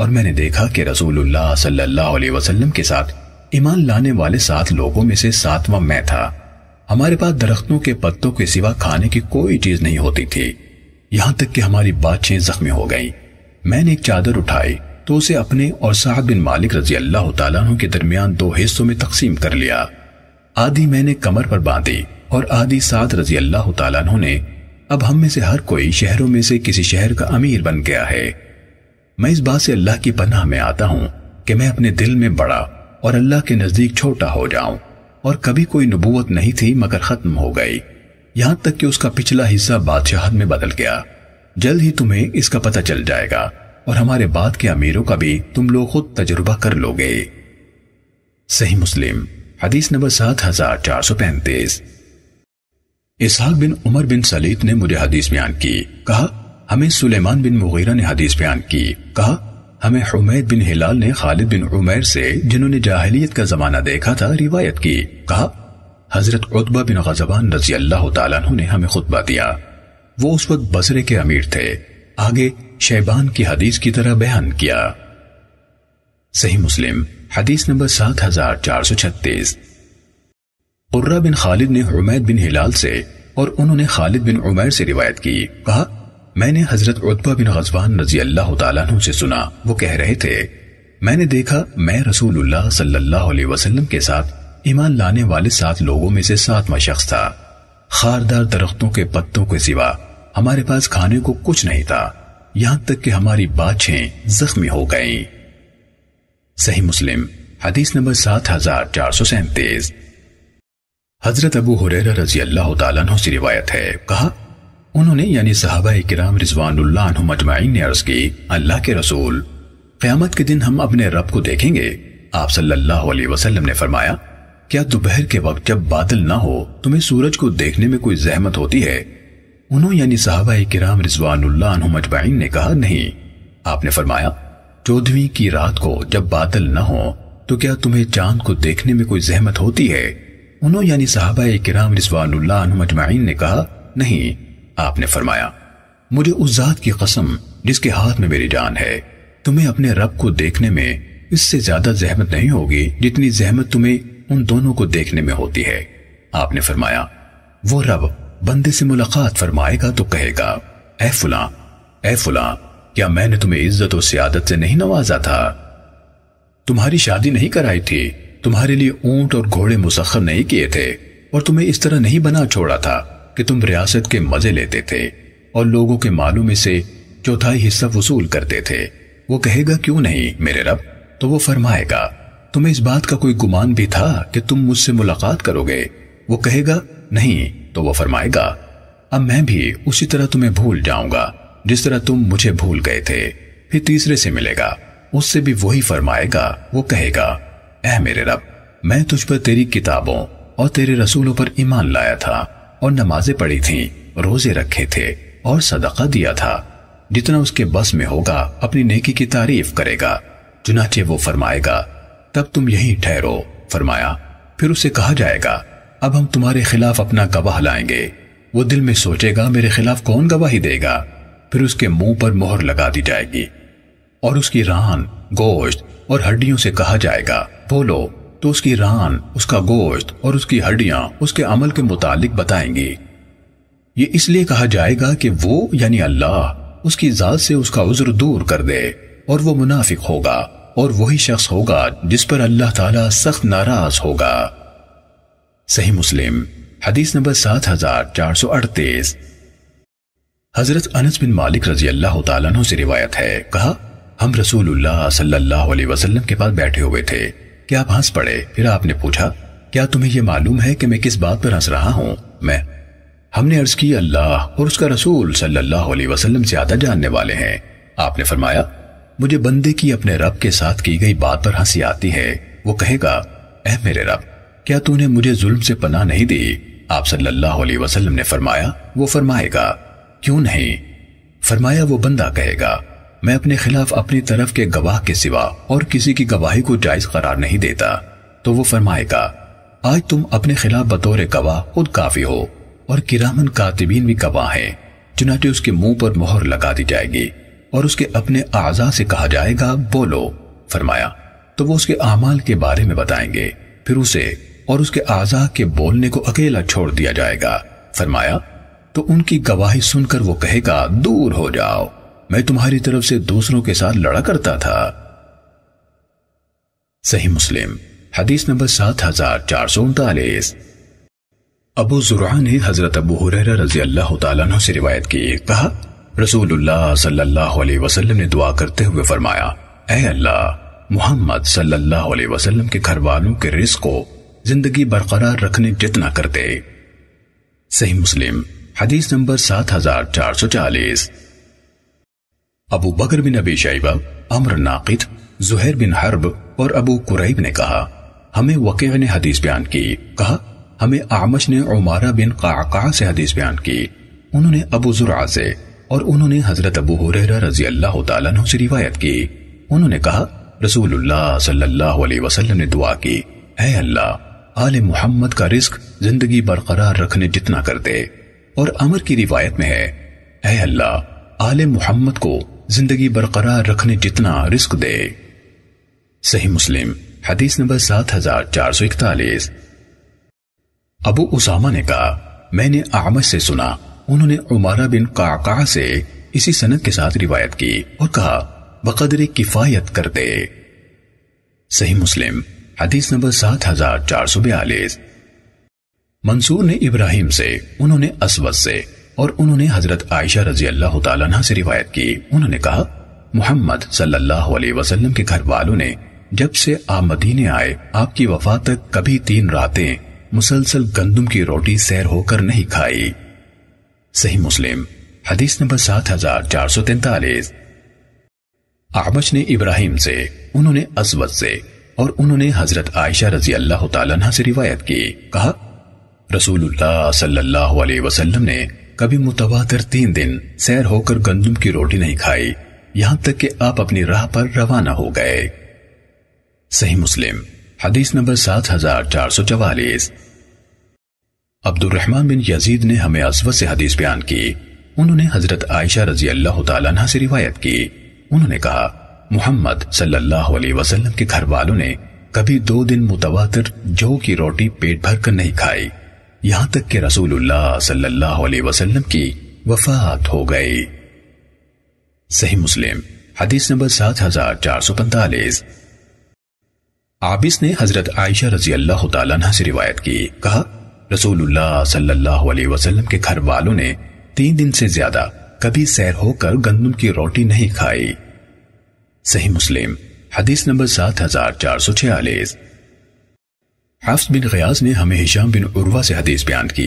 और मैंने देखा कि रसूलुल्लाह सल्लल्लाहु अलैहि वसल्लम के साथ ईमान लाने वाले सात लोगों में से सातवां मैं था हमारे पास दरख्तों के पत्तों के सिवा खाने की कोई चीज नहीं होती थी यहां तक कि हमारी बातचीत जख्मी हो गई मैंने एक चादर उठाई तो उसे अपने और साहब बिन मालिक रजी अल्लाह तु के दरमियान दो हिस्सों में तकसीम कर लिया आधी मैंने कमर पर बांधी और आधी सात रजी अल्लाह तु ने अब हम में से हर कोई शहरों में से किसी शहर का अमीर बन गया है मैं इस बात से अल्लाह की पनाह में आता हूँ कि मैं अपने दिल में बड़ा और अल्लाह के नजदीक छोटा हो जाऊं और कभी कोई नबूवत नहीं थी मगर खत्म हो गई यहां तक कि उसका पिछला हिस्सा बादशाहत में बदल गया जल्द ही तुम्हें इसका पता चल जाएगा और हमारे बाद के अमीरों का भी तुम लोग खुद तजुर्बा कर लोगे सही मुस्लिम हदीस नंबर सात हजार चार सौ पैंतीस इसहाक बिन उमर बिन सलीत ने मुझे हदीस बयान की कहा हमें सुलेमान बिन मुगैरा ने हदीस बयान की कहा हमें हुमैद बिन हिलाल ने खालिद बिन उमैर से जिन्होंने जाहिलियत का जमाना देखा था रिवायत की कहा हजरत उतबा बिन गजबान रजी अल्लाह तु ने हमें खुतबा दिया वो उस वक्त बसरे के अमीर थे आगे शैबान की हदीस की तरह बयान किया सही मुस्लिम हदीस नंबर सात हजार चार सौ छत्तीस बिन खालिद ने हुमैद बिन हिलाल से और उन्होंने खालिद बिन उमैर से रिवायत की कहा मैंने हजरत उत्बा बिन गजवान रजी अल्लाह तु से सुना वो कह रहे थे मैंने देखा मैं रसूलुल्लाह सल्लल्लाहु अलैहि वसल्लम के साथ ईमान लाने वाले सात लोगों में से सातवा शख्स था खारदार दरख्तों के पत्तों के सिवा हमारे पास खाने को कुछ नहीं था यहां तक कि हमारी बाछें जख्मी हो गईं। सही मुस्लिम हदीस नंबर सात हजार चार सौ सैंतीस हजरत अबू हुरैरा रजी अल्लाह तु से रिवायत है कहा उन्होंने यानी साहबा कराम रिजवान ने अर्ज की अल्लाह के रसूल क्यामत के दिन हम अपने रब को देखेंगे आप सल्लल्लाहु अलैहि वसल्लम ने फरमाया क्या दोपहर के वक्त जब बादल ना हो तुम्हें सूरज को देखने में कोई जहमत होती है उन्होंने यानी साहबा कराम रिजवान ने कहा नहीं आपने फरमाया चौदहवीं की रात को जब बादल न हो तो क्या तुम्हें चांद को देखने में कोई जहमत होती है उन्होंने यानी साहबा कराम रिजवान ने कहा नहीं आपने फरमाया मुझे उस जात की कसम जिसके हाथ में मेरी जान है तुम्हें अपने रब को देखने में इससे ज्यादा जहमत नहीं होगी जितनी जहमत तुम्हें उन दोनों को देखने में होती है आपने फरमाया वो रब बंदे से मुलाकात फरमाएगा तो कहेगा ए फुला ए फुला क्या मैंने तुम्हें इज्जत और सियादत से नहीं नवाजा था तुम्हारी शादी नहीं कराई थी तुम्हारे लिए ऊंट और घोड़े मुसखर नहीं किए थे और तुम्हें इस तरह नहीं बना छोड़ा था कि तुम रियासत के मजे लेते थे और लोगों के मालूम में से चौथाई हिस्सा वसूल करते थे वो कहेगा क्यों नहीं मेरे रब तो वो फरमाएगा तुम्हें इस बात का कोई गुमान भी था कि तुम मुझसे मुलाकात करोगे वो कहेगा नहीं तो वो फरमाएगा अब मैं भी उसी तरह तुम्हें भूल जाऊंगा जिस तरह तुम मुझे भूल गए थे फिर तीसरे से मिलेगा उससे भी वही फरमाएगा वो कहेगा अह मेरे रब मैं तुझ पर तेरी किताबों और तेरे रसूलों पर ईमान लाया था और नमाजें पढ़ी थीं, रोजे रखे थे और सदका दिया था जितना उसके बस में होगा अपनी नेकी की तारीफ करेगा चुनाचे वो फरमाएगा तब तुम यहीं ठहरो फरमाया फिर उसे कहा जाएगा अब हम तुम्हारे खिलाफ अपना गवाह लाएंगे वो दिल में सोचेगा मेरे खिलाफ कौन गवाही देगा फिर उसके मुंह पर मोहर लगा दी जाएगी और उसकी रान गोश्त और हड्डियों से कहा जाएगा बोलो तो उसकी रान उसका गोश्त और उसकी हड्डियां उसके अमल के मुतालिक बताएंगी ये इसलिए कहा जाएगा कि वो यानी अल्लाह उसकी जात से उसका उज्र दूर कर दे और वो मुनाफिक होगा और वही शख्स होगा जिस पर अल्लाह ताला सख्त नाराज होगा सही मुस्लिम हदीस नंबर सात हजार चार सौ अड़तीस हजरत अनस बिन मालिक रजी अल्लाह तु से रिवायत है कहा हम रसूलुल्लाह सल्लल्लाहु अलैहि वसल्लम के पास बैठे हुए थे कि आप हंस पड़े फिर आपने पूछा क्या तुम्हें यह मालूम है कि मैं किस बात पर हंस रहा हूं मैं हमने अर्ज की अल्लाह और उसका रसूल सल्लल्लाहु अलैहि वसल्लम ज्यादा जानने वाले हैं आपने फरमाया मुझे बंदे की अपने रब के साथ की गई बात पर हंसी आती है वो कहेगा ए मेरे रब क्या तूने मुझे जुल्म से पनाह नहीं दी आप सल्लल्लाहु अलैहि वसल्लम ने फरमाया वो फरमाएगा क्यों नहीं फरमाया वो बंदा कहेगा मैं अपने खिलाफ अपनी तरफ के गवाह के सिवा और किसी की गवाही को जायज करार नहीं देता तो वो फरमाएगा आज तुम अपने खिलाफ बतौर गवाह खुद काफी हो और किरामन कातिबीन भी गवाह है चुनाटे उसके मुंह पर मोहर लगा दी जाएगी और उसके अपने आजा से कहा जाएगा बोलो फरमाया तो वो उसके अमाल के बारे में बताएंगे फिर उसे और उसके आजा के बोलने को अकेला छोड़ दिया जाएगा फरमाया तो उनकी गवाही सुनकर वो कहेगा दूर हो जाओ मैं तुम्हारी तरफ से दूसरों के साथ लड़ा करता था सही मुस्लिम हदीस नंबर सात हजार चार सौ उनतालीस अबू जुरा ने हजरत अबू हुरैरा रजी अल्लाह तला से रिवायत की कहा रसूलुल्लाह सल्लल्लाहु अलैहि वसल्लम ने दुआ करते हुए फरमाया ए अल्लाह मोहम्मद सल्लल्लाहु अलैहि वसल्लम के घर वालों के रिस्क को जिंदगी बरकरार रखने जितना कर दे सही मुस्लिम हदीस नंबर सात हजार चार सौ चालीस अबू बकर बिन अबी शैबा अमर नाकिद जुहैर बिन हर्ब और अबू कुरैब ने कहा हमें वक़ ने हदीस बयान की कहा हमें आमश ने उमारा बिन काका से हदीस बयान की उन्होंने अबू जुरा से और उन्होंने हजरत अबू हुरैरा रजी अल्लाह तआला से रिवायत की उन्होंने कहा रसूलुल्लाह सल्लल्लाहु अलैहि वसल्लम ने दुआ की ऐ अल्लाह आले मोहम्मद का रिस्क जिंदगी बरकरार रखने जितना कर दे और अमर की रिवायत में है ऐ अल्लाह आले मोहम्मद को जिंदगी बरकरार रखने जितना रिस्क दे सही मुस्लिम हदीस नंबर सात हजार चार सौ इकतालीस अबू उसामा ने कहा मैंने आमद से सुना उन्होंने उमारा बिन काका से इसी सनद के साथ रिवायत की और कहा बकदर किफायत कर दे सही मुस्लिम हदीस नंबर सात हजार चार सौ बयालीस मंसूर ने इब्राहिम से उन्होंने असवद से और उन्होंने हजरत आयशा रजी अल्लाह तला से रिवायत की उन्होंने कहा मोहम्मद सल्लल्लाहु अलैहि वसल्लम के घर वालों ने जब से आप मदीने आए आपकी वफात तक कभी तीन रातें मुसलसल गंदम की रोटी सैर होकर नहीं खाई सही मुस्लिम हदीस नंबर सात हजार चार सौ तैतालीस आबश ने इब्राहिम से उन्होंने असवद से और उन्होंने हजरत आयशा रजी अल्लाह तला से रिवायत की कहा रसूलुल्लाह सल्लल्लाहु अलैहि वसल्लम ने कभी मुतवातर तीन दिन सैर होकर गंदुम की रोटी नहीं खाई यहां तक कि आप अपनी राह पर रवाना हो गए सही मुस्लिम हदीस नंबर सात हजार चार सौ चवालीस अब्दुलरहमान बिन यजीद ने हमें असवद से हदीस बयान की उन्होंने हजरत आयशा रजी अल्लाह तला से रिवायत की उन्होंने कहा मोहम्मद सल्लल्लाहु अलैहि वसल्लम के घर वालों ने कभी दो दिन मुतवातर जौ की रोटी पेट भर कर नहीं खाई यहां तक कि रसूलुल्लाह सल्लल्लाहु अलैहि वसल्लम की वफात हो गई सही मुस्लिम हदीस नंबर सात हजार चार सौ पैंतालीस आबिस ने हजरत आयशा रजी अल्लाह तला से रिवायत की कहा रसूलुल्लाह सल्लल्लाहु अलैहि वसल्लम के घर वालों ने तीन दिन से ज्यादा कभी सैर होकर गंदम की रोटी नहीं खाई सही मुस्लिम हदीस नंबर सात हजार चार सौ छियालीस हफ्स बिन रियाज ने हमें हिशाम बिन उर्वा से हदीस बयान की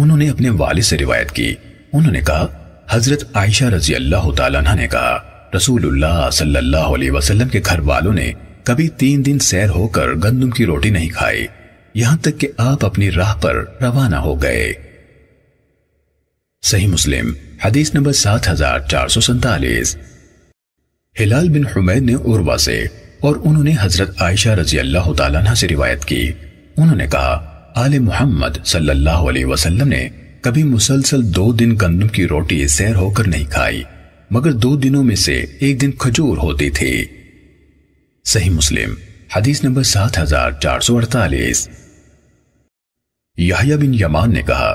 उन्होंने अपने वालिद से रिवायत की उन्होंने कहा हजरत आयशा रजी अल्लाह तला ने कहा रसूलुल्लाह सल्लल्लाहु अलैहि वसल्लम के घर वालों ने कभी तीन दिन सैर होकर गंदम की रोटी नहीं खाई यहां तक कि आप अपनी राह पर रवाना हो गए सही मुस्लिम हदीस नंबर सात हजार चार सौ सैतालीस हिलाल बिन हुमैद ने उर्वा से और उन्होंने हजरत आयशा रजी अल्लाह तला से रिवायत की उन्होंने कहा आल मोहम्मद सल्लल्लाहु अलैहि वसल्लम ने कभी मुसलसल दो दिन गंदम की रोटी सैर होकर नहीं खाई मगर दो दिनों में से एक दिन खजूर होती थी सही मुस्लिम हदीस नंबर सात हजार चार सौ अड़तालीस याहिया बिन यमान ने कहा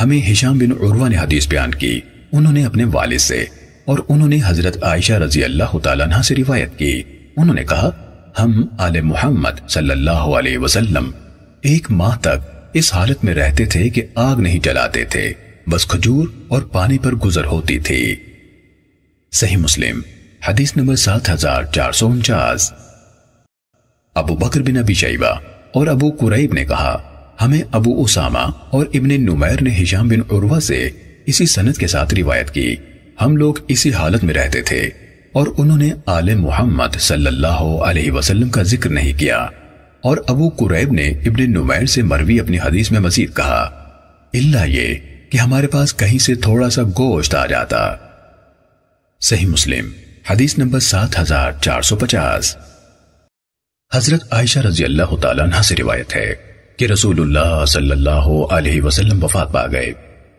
हमें हिशाम बिन उर्वा ने हदीस बयान की उन्होंने अपने वालिद से और उन्होंने हजरत आयशा रजी अल्लाह तला से रिवायत की उन्होंने कहा हम आले मोहम्मद सल्लल्लाहु अलैहि वसल्लम एक माह तक इस हालत में रहते थे कि आग नहीं जलाते थे बस खजूर और पानी पर गुजर होती थी सही मुस्लिम हदीस नंबर सात हजार चार सौ उनचास अबू बकर बिन अबी शैबा और अबू कुरैब ने कहा हमें अबू उसामा और इब्ने नुमैर ने हिशाम बिन उर्वा से इसी सनत के साथ रिवायत की हम लोग इसी हालत में रहते थे और उन्होंने आल मोहम्मद सल्लल्लाहु अलैहि वसल्लम का जिक्र नहीं किया और अबू कुरैब ने इब्न नुमैर से मरवी अपनी हदीस में मजीद कहा इल्ला ये कि हमारे पास कहीं से थोड़ा सा गोश्त आ जाता सही मुस्लिम हदीस नंबर सात हजार चार सौ पचास हजरत आयशा रजी अल्लाह तला से रिवायत है कि रसूलुल्लाह सल्लल्लाहु अलैहि वसल्लम वफात पा गए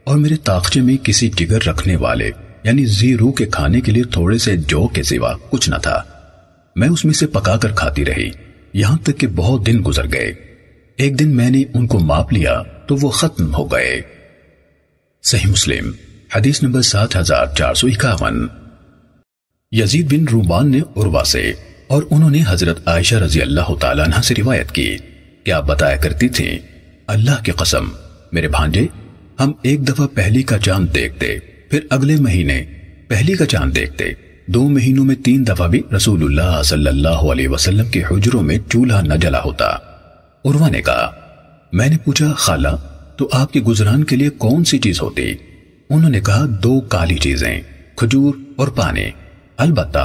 और मेरे ताखचे में किसी जिगर रखने वाले यानी जी रू के खाने के लिए थोड़े से जौ के सिवा कुछ न था मैं उसमें से पकाकर खाती रही यहां तक कि बहुत दिन गुजर गए एक दिन मैंने उनको माप लिया तो वो खत्म हो गए सही मुस्लिम हदीस नंबर सात हजार चार सौ इक्यावन यजीद बिन रूबान ने उर्वा से और उन्होंने हजरत आयशा रजी अल्लाह तला से रिवायत की कि आप बताया करती थी अल्लाह की कसम मेरे भांजे हम एक दफा पहली का चांद देखते फिर अगले महीने पहली का चांद देखते दो महीनों में तीन दफा भी रसूलुल्लाह सल्लल्लाहु अलैहि वसल्लम के हुजरों में चूल्हा न जला होता उर्वा ने कहा मैंने पूछा खाला तो आपके गुजरान के लिए कौन सी चीज होती उन्होंने कहा दो काली चीजें खजूर और पानी अलबत्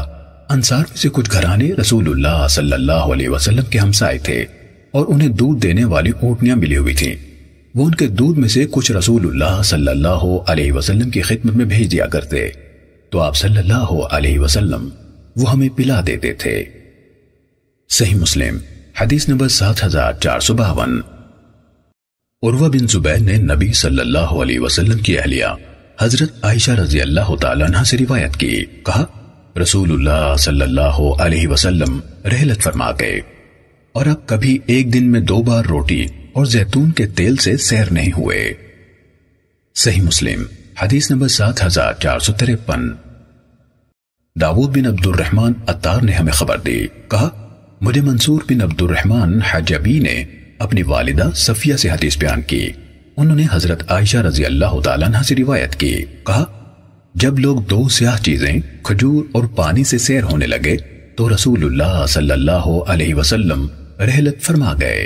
अंसार में से कुछ घराने रसूलुल्लाह सल्लल्लाहु अलैहि वसल्लम के हमसाए थे और उन्हें दूध देने वाली ऊटनियां मिली हुई थीं वो उनके दूध में से कुछ रसूलुल्लाह सल्लल्लाहु अलैहि वसल्लम की खिदमत में भेज दिया करते तो आप सल्लल्लाहु अलैहि वसल्लम वो हमें पिला देते थे सही मुस्लिम हदीस नंबर सात हजार चार सौ बावन उर्वा बिन जुबैर ने नबी सल्लल्लाहु अलैहि वसल्लम की अहलिया हजरत आयशा रजी अल्लाह तला से रिवायत की कहा रसूलुल्लाह सल्लल्लाहु अलैहि वसल्लम रहलत फरमा गए और अब कभी एक दिन में दो बार रोटी और जैतून के तेल से सैर नहीं हुए सही मुस्लिम हदीस नंबर सात हजार चार सौ तिरपन दाऊद बिन अब्दुल रहमान अतार ने हमें खबर दी कहा मुझे मंसूर बिन अब्दुल रहमान हजबी ने अपनी वालिदा सफिया से हदीस बयान की उन्होंने हजरत आयशा रजी अल्लाह तला से रिवायत की कहा जब लोग दो स्याह चीजें खजूर और पानी से सैर होने लगे तो रसूलुल्लाह सल्लल्लाहु अलैहि वसल्लम रहलत फरमा गए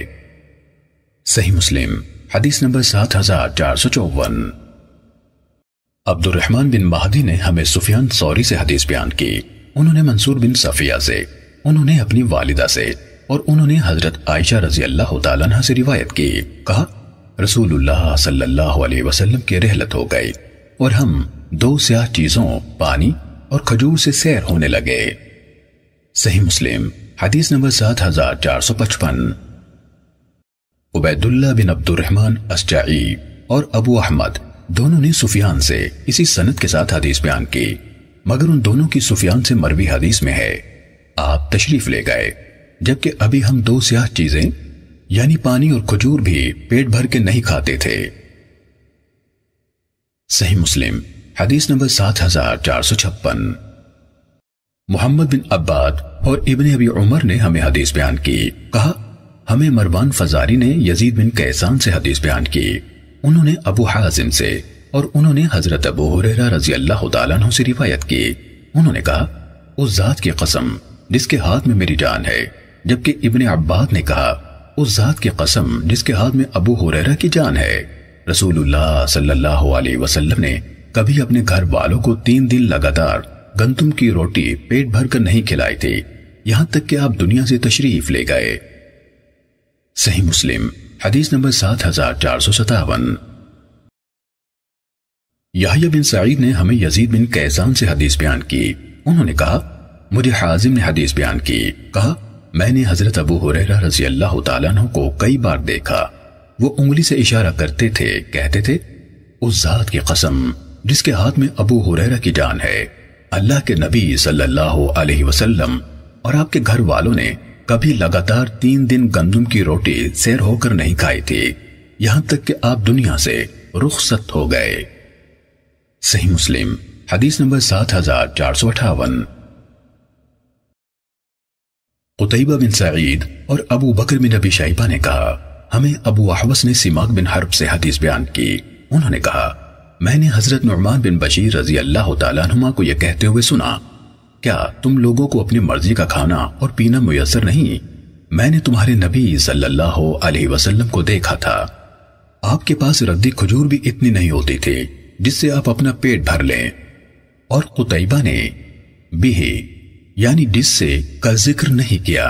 सही मुस्लिम हदीस नंबर सात हजार चार सौ चौवन अब्दुलरहमान बिन महदी ने हमें सुफियान सौरी से हदीस बयान की उन्होंने मंसूर बिन सफिया से उन्होंने अपनी वालिदा से और उन्होंने हजरत आयशा रजी अल्लाह तला से रिवायत की कहा रसूलुल्लाह सल्लल्लाहु अलैहि वसल्लम के रहलत हो गई और हम दो स्याह चीजों पानी और खजूर से सैर होने लगे सही मुस्लिम हदीस नंबर सात हजार चार सौ पचपन उबैदुल्ला बिन अब्दुलरहमान अस्जाई और अबू अहमद दोनों ने सुफियान से इसी सनत के साथ हदीस बयान की मगर उन दोनों की सुफियान से मरवी हदीस में है आप तशरीफ ले गए जबकि अभी हम दो स्याह चीजें यानी पानी और खजूर भी पेट भर के नहीं खाते थे सही मुस्लिम हदीस नंबर सात हजार चार सौ छप्पन मोहम्मद बिन अब्बाद और इबन अबी उमर ने हमें हदीस बयान की कहा हमें मरवान फजारी ने यजीद बिन कैसान से हदीस बयान की उन्होंने अबू हाजिम से और उन्होंने हजरत अबू हुररा रजी अल्लाह तु से रिवायत की उन्होंने कहा उस जात की कसम जिसके हाथ में मेरी जान है जबकि इबन अब्बाद ने कहा उस जात की कसम जिसके हाथ में अबू हुररा की जान है रसूलुल्लाह सल्लल्लाहु अलैहि वसल्लम ने कभी अपने घर वालों को तीन दिन लगातार गंतुम की रोटी पेट भर कर नहीं खिलाई थी यहाँ तक कि आप दुनिया से तशरीफ ले गए सही मुस्लिम हदीस नंबर सात हजार चार सौ सतावन याहिया बिन सईद ने हमें यजीद बिन कैजान से हदीस बयान की उन्होंने कहा मुझे हाजिम ने हदीस बयान की कहा मैंने हजरत अबू हुरैरा रजी अल्लाह तु को कई बार देखा वो उंगली से इशारा करते थे कहते थे उस जात की कसम जिसके हाथ में अबू हुरैरा की जान है अल्लाह के नबी सल्लल्लाहु अलैहि वसल्लम और आपके घर वालों ने कभी लगातार तीन दिन गंदुम की रोटी सैर होकर नहीं खाई थी यहां तक कि आप दुनिया से रुखसत हो गए सही मुस्लिम हदीस नंबर सात हजार चार सौ अठावन कुतैबा बिन सईद और अबू बकर बिन अबी शाइबा ने कहा हमें अबू अहवस ने सिमाक बिन हर्ब से हदीस बयान की उन्होंने कहा मैंने हजरत नुमान बिन बशीर रजी अल्लाह तुमा को यह कहते हुए सुना क्या तुम लोगों को अपनी मर्जी का खाना और पीना मुयसर नहीं मैंने तुम्हारे नबी सल्लल्लाहु अलैहि वसल्लम को देखा था आपके पास रद्दी खजूर भी इतनी नहीं होती थी जिससे आप अपना पेट भर लें और कुतैबा ने बिहे यानी से का जिक्र नहीं किया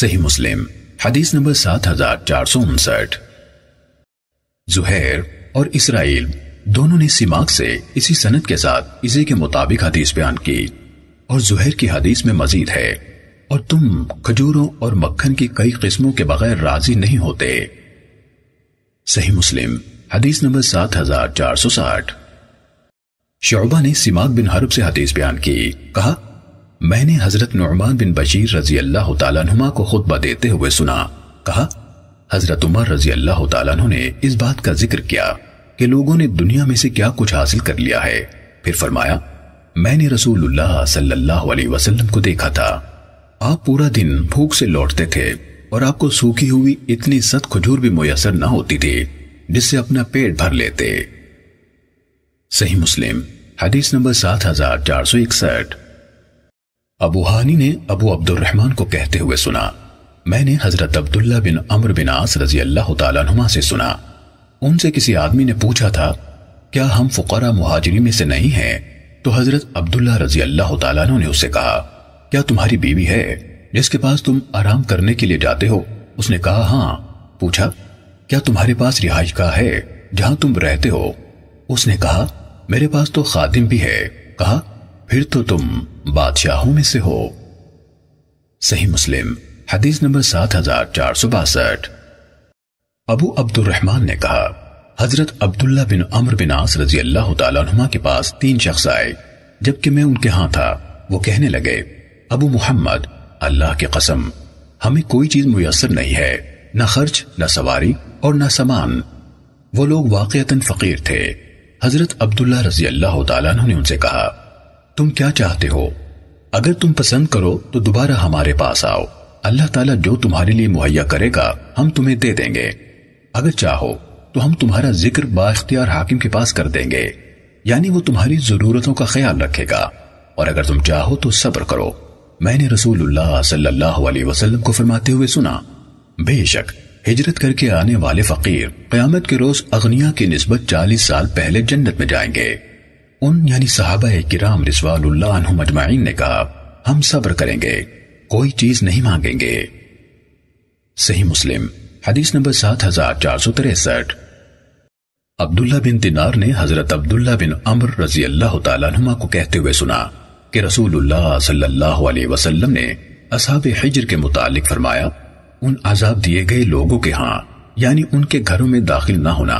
सही मुस्लिम हदीस नंबर सात हजार चार सौ उनसठ जुहैर और इसराइल दोनों ने सिमाक से इसी सनत के साथ इसी के मुताबिक हदीस बयान की और जुहैर की हदीस में मजीद है और तुम खजूरों और मक्खन की कई किस्मों के बगैर राजी नहीं होते सही मुस्लिम हदीस नंबर सात हजार चार सौ साठ शोबा ने सिमाक बिन हरब से हदीस बयान की कहा मैंने हजरत नुमान बिन बशीर रजी अल्लाह तुमा को खुतबा देते हुए सुना कहा हजरत उमर रजी अल्लाह तुम ने इस बात का जिक्र किया कि लोगों ने दुनिया में से क्या कुछ हासिल कर लिया है फिर फरमाया मैंने रसूलुल्लाह सल्लल्लाहु अलैहि वसल्लम को देखा था आप पूरा दिन भूख से लौटते थे और आपको सूखी हुई इतनी सत खजूर भी मुयसर ना होती थी जिससे अपना पेट भर लेते सही मुस्लिम हदीस नंबर सात हजार चार सौ इकसठ अबू हानी ने अबू अब्दुल रहमान को कहते हुए सुना मैंने हजरत अब्दुल्ला बिन अमर बिन आस रजी अल्लाह तुमा से सुना उनसे किसी आदमी ने पूछा था क्या हम फुकारा मुहाजरी में से नहीं हैं तो हजरत अब्दुल्ला रजी अल्लाह तु ने उससे कहा क्या तुम्हारी बीवी है जिसके पास तुम आराम करने के लिए जाते हो उसने कहा हाँ पूछा क्या तुम्हारे पास रिहाइश का है जहां तुम रहते हो उसने कहा मेरे पास तो खादिम भी है कहा फिर तो तुम बादशाहों में से हो सही मुस्लिम हदीस नंबर सात हजार चार सौ बासठ अबू अब्दुलरहमान ने कहा हजरत अब्दुल्ला बिन अमर बिन आस रजी अल्लाह तुमा के पास तीन शख्स आए जबकि मैं उनके हाथ था वो कहने लगे अबू मोहम्मद अल्लाह की कसम हमें कोई चीज मुयसर नहीं है न खर्च न सवारी और न सामान वो लोग वाकता फकीर थे हजरत अब्दुल्ला रजी अल्लाह ने उनसे कहा तुम क्या चाहते हो अगर तुम पसंद करो तो दोबारा हमारे पास आओ अल्लाह ताला जो तुम्हारे लिए मुहैया करेगा हम तुम्हें दे देंगे अगर चाहो तो हम तुम्हारा जिक्र बाख्तियार हाकिम के पास कर देंगे यानी वो तुम्हारी जरूरतों का ख्याल रखेगा और अगर तुम चाहो तो सब्र करो मैंने रसूलुल्लाह सल्लल्लाहु अलैहि वसल्लम को फरमाते हुए सुना बेशक हिजरत करके आने वाले फकीर क्यामत के रोज अग्निया की नस्बत चालीस साल पहले जन्नत में जाएंगे उन यानी साहबा किराम रिसवाल्लाह ने कहा हम सब्र करेंगे कोई चीज नहीं मांगेंगे सही मुस्लिम हदीस नंबर सात हजार चार सौ तिरसठ अब्दुल्ला बिन दिनार ने हजरत अब्दुल्ला बिन अमर रजी अल्लाह तुमा को कहते हुए सुना कि रसूलुल्लाह वसल्लम ने असाब हिजर के मुतालिक फरमाया उन आजाब दिए गए लोगों के हाँ यानी उनके घरों में दाखिल ना होना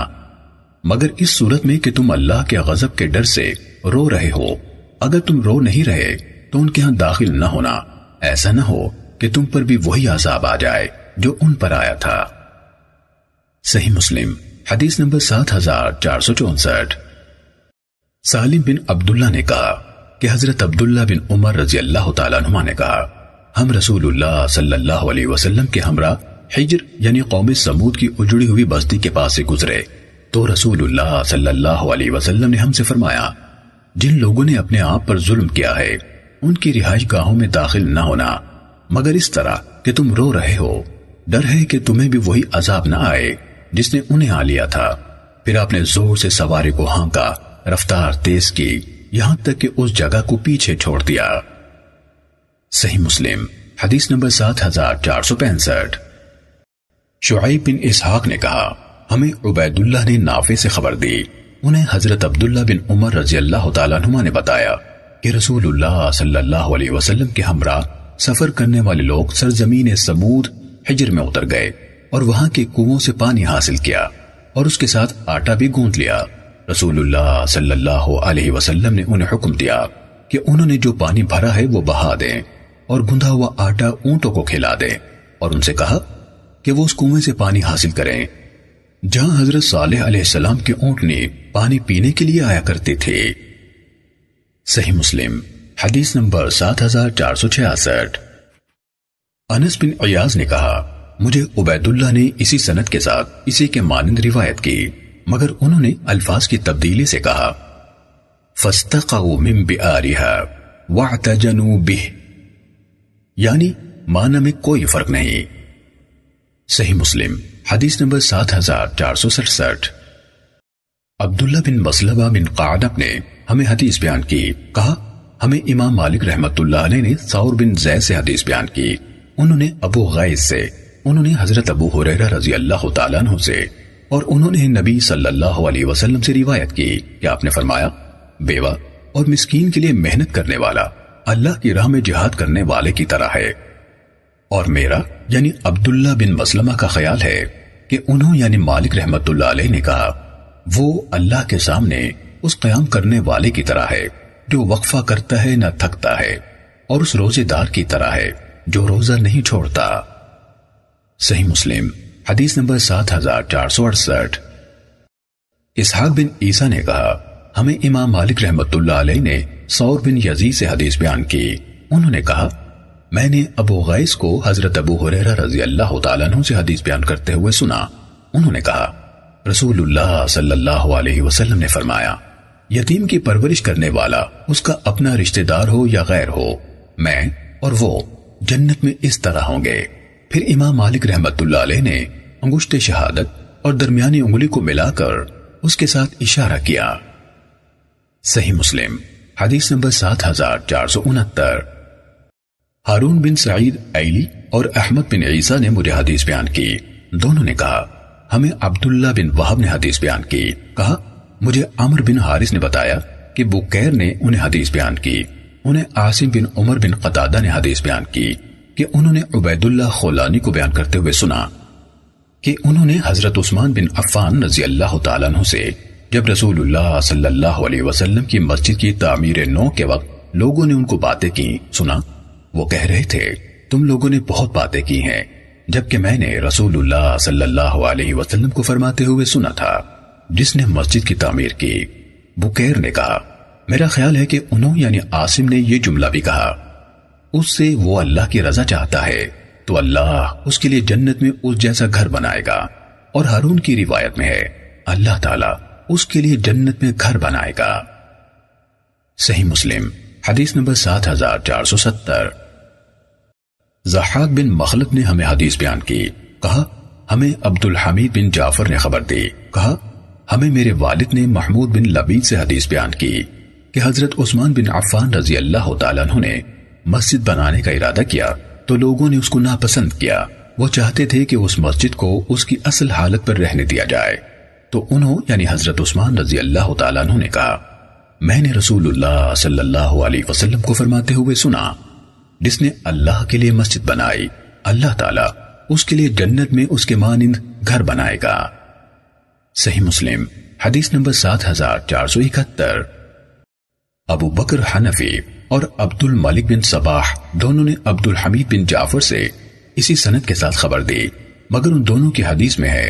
मगर इस सूरत में कि तुम अल्लाह के गजब के डर से रो रहे हो अगर तुम रो नहीं रहे तो उनके यहाँ दाखिल न होना ऐसा न हो कि तुम पर भी वही आजाब आ जाए जो उन पर आया था सही मुस्लिम हदीस नंबर सात हजार चार सौ चौसठ सालिम बिन अब्दुल्ला ने कहा कि हजरत अब्दुल्ला बिन उमर रजी अल्लाह तुमा ने कहा हम रसूलुल्लाह सल्लल्लाहु अलैहि वसल्लम के हमरा हिजर यानी कौम समूद की उजड़ी हुई बस्ती के पास से गुजरे तो रसूलुल्लाह सल्लल्लाहु अलैहि वसल्लम ने हमसे फरमाया जिन लोगों ने अपने आप पर जुल्म किया है उनकी रिहाइश गाहों में दाखिल न होना मगर इस तरह कि तुम रो रहे हो डर है कि तुम्हें भी वही अजाब ना आए जिसने उन्हें आ लिया था फिर आपने जोर से सवारी को हांका रफ्तार तेज की यहां तक कि उस जगह को पीछे छोड़ दिया सही मुस्लिम हदीस नंबर सात हजार चार सौ पैंसठ शुआई बिन इसहाक ने कहा हमें उबैदुल्ला ने नाफे से खबर दी उन्हें हजरत अब्दुल्ला बिन उमर रजी अल्लाह तुमा ने बताया कि रसूलुल्लाह सल्लल्लाहु अलैहि वसल्लम के हमरा सफर करने वाले लोग सरजमीन समूद हिजर में उतर गए और वहां के कुओं से पानी हासिल किया और उसके साथ आटा भी गूंद लिया रसूलुल्लाह सल्लल्लाहु अलैहि वसल्लम ने उन्हें हुक्म दिया कि उन्होंने जो पानी भरा है वो बहा दें और गुंधा हुआ आटा ऊंटों को खिला दें और उनसे कहा कि वो उस कुएं से पानी हासिल करें जहां हजरत सालेह अलैहिस्सलाम के ऊँटनी पानी पीने के लिए आया करते थे सही मुस्लिम हदीस नंबर सात हजार चार सौ छियासठ अनस बिन अयाज ने कहा मुझे उबैदुल्ला ने इसी सनत के साथ इसी के मानंद रिवायत की मगर उन्होंने अल्फाज की तब्दीली से कहा यानी माना में कोई फर्क नहीं सही मुस्लिम हदीस नंबर सात हजार चार सौ सड़सठ अब्दुल्ला बिन मसलबा बिन कादब ने हमें हदीस बयान की कहा हमें इमाम मालिक रहमतुल्लाह ने साउर बिन जैद से हदीस बयान की उन्होंने अबू गैस से उन्होंने हजरत अबू हुरैरा रजी अल्लाह तु से और उन्होंने नबी सल्लल्लाहु अलैहि वसल्लम से रिवायत की कि आपने फरमाया बेवा और मिस्कीन के लिए मेहनत करने वाला अल्लाह की राह में जिहाद करने वाले की तरह है और मेरा यानी अब्दुल्ला बिन मसलमा का ख्याल है कि उन्होंने यानी मालिक रहमतुल्लाह अलैह ने कहा वो अल्लाह के सामने उस कयाम करने वाले की तरह है जो वक्फा करता है न थकता है और उस रोजेदार की तरह है जो रोजा नहीं छोड़ता सही मुस्लिम हदीस नंबर सात हजार चार सौ अड़सठ इसहाक बिन ईसा ने कहा हमें इमाम मालिक रहमतुल्ला अलैह ने सौर बिन यजीद से हदीस बयान की उन्होंने कहा मैंने अबू गैस को हजरत अबू हुरैरा रजी अल्लाह तु से हदीस बयान करते हुए सुना उन्होंने कहा रसूलुल्लाह सल्लल्लाहु अलैहि वसल्लम ने फरमाया यतीम की परवरिश करने वाला उसका अपना रिश्तेदार हो या गैर हो मैं और वो जन्नत में इस तरह होंगे फिर इमाम मालिक रहमत ने अंगुष्ट शहादत और दरमियानी उंगली को मिलाकर उसके साथ इशारा किया सही मुस्लिम हदीस नंबर सात हजार चार सौ उनहत्तर हारून बिन सईद ऐली और अहमद बिन ईसा ने मुझे हदीस बयान की दोनों ने कहा हमें अब्दुल्ला बिन वहाब ने हदीस बयान की कहा मुझे अमर बिन हारिस ने बताया कि बुकैर ने उन्हें हदीस बयान की उन्हें आसिम बिन उमर बिन कतादा ने हदीस बयान की कि उन्होंने उबैदुल्ला खोलानी को बयान करते हुए सुना कि उन्होंने हजरत उस्मान बिन अफान रजी अल्लाह तु से जब रसूलुल्लाह वसल्लम की मस्जिद की तामीर नो के वक्त लोगों ने उनको बातें की सुना वो कह रहे थे तुम लोगों ने बहुत बातें की हैं जबकि मैंने रसूलुल्लाह सल्लल्लाहु अलैहि वसल्लम को फरमाते हुए सुना था जिसने मस्जिद की तामीर की बुकेर ने कहा मेरा ख्याल है कि उन्होंने यानी आसिम ने यह जुमला भी कहा उससे वो अल्लाह की रजा चाहता है तो अल्लाह उसके लिए जन्नत में उस जैसा घर बनाएगा और हारून की रिवायत में है अल्लाह ताला उसके लिए जन्नत में घर बनाएगा सही मुस्लिम हदीस नंबर सात हजार चार सौ सत्तर जहाक बिन मखलत ने हमें हदीस बयान की कहा हमें अब्दुल हमीद बिन जाफर ने खबर दी कहा हमें मेरे वालिद ने महमूद बिन लबीद से हदीस बयान की कि हजरत उस्मान बिन अफान रजी अल्लाह ने मस्जिद बनाने का इरादा किया तो लोगों ने उसको नापसंद किया वो चाहते थे कि उस मस्जिद को उसकी असल हालत पर रहने दिया जाए तो उन्होंने यानी हजरत उस्मान रजी अल्लाह तु ने कहा मैंने रसूलुल्लाह सल्लल्लाहु अलैहि वसल्लम को फरमाते हुए सुना जिसने अल्लाह के लिए मस्जिद बनाई अल्लाह ताला उसके लिए जन्नत में उसके मानिंद घर बनाएगा सही मुस्लिम हदीस नंबर सात हजार चार सौ इकहत्तर अबू बकर हनफी और अब्दुल मलिक बिन सबाह दोनों ने अब्दुल हमीद बिन जाफर से इसी सनत के साथ खबर दी मगर उन दोनों की हदीस में है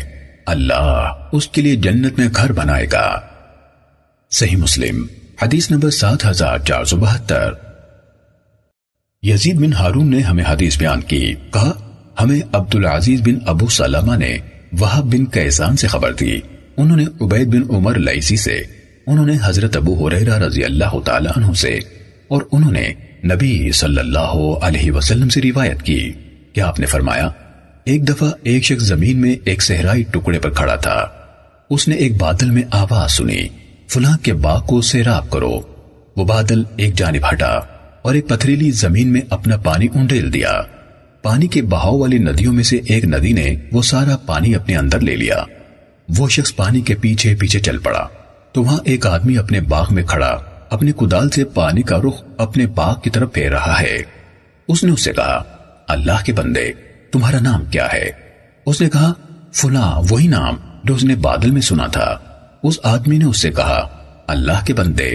अल्लाह उसके लिए जन्नत में घर बनाएगा सही मुस्लिम हदीस नंबर सात हजार चार सौ बहत्तर यजीद बिन हारून ने हमें हदीस बयान की कहा हमें अब्दुल अजीज बिन अबू सलामा ने वहाब बिन कैसान से खबर दी उन्होंने उबैद बिन उमर लईसी से उन्होंने हजरत अबू हुरैरा रजी अल्लाह से और उन्होंने नबी सल्लल्लाहु अलैहि वसल्लम से रिवायत की कि आपने फरमाया एक दफा एक शख्स जमीन में एक सहराई टुकड़े पर खड़ा था उसने एक बादल में आवाज सुनी फुला के बाग को सैराब करो वो बादल एक जानब हटा और एक पथरीली जमीन में अपना पानी उंडेल दिया पानी के बहाव वाली नदियों में से एक नदी ने वो सारा पानी अपने अंदर ले लिया वो शख्स पानी के पीछे पीछे चल पड़ा तो वहां एक आदमी अपने बाग में खड़ा अपने कुदाल से पानी का रुख अपने बाग की तरफ फेर रहा है उसने उससे कहा अल्लाह के बंदे तुम्हारा नाम क्या है उसने कहा फुला वही नाम जो उसने बादल में सुना था उस आदमी ने उससे कहा अल्लाह के बंदे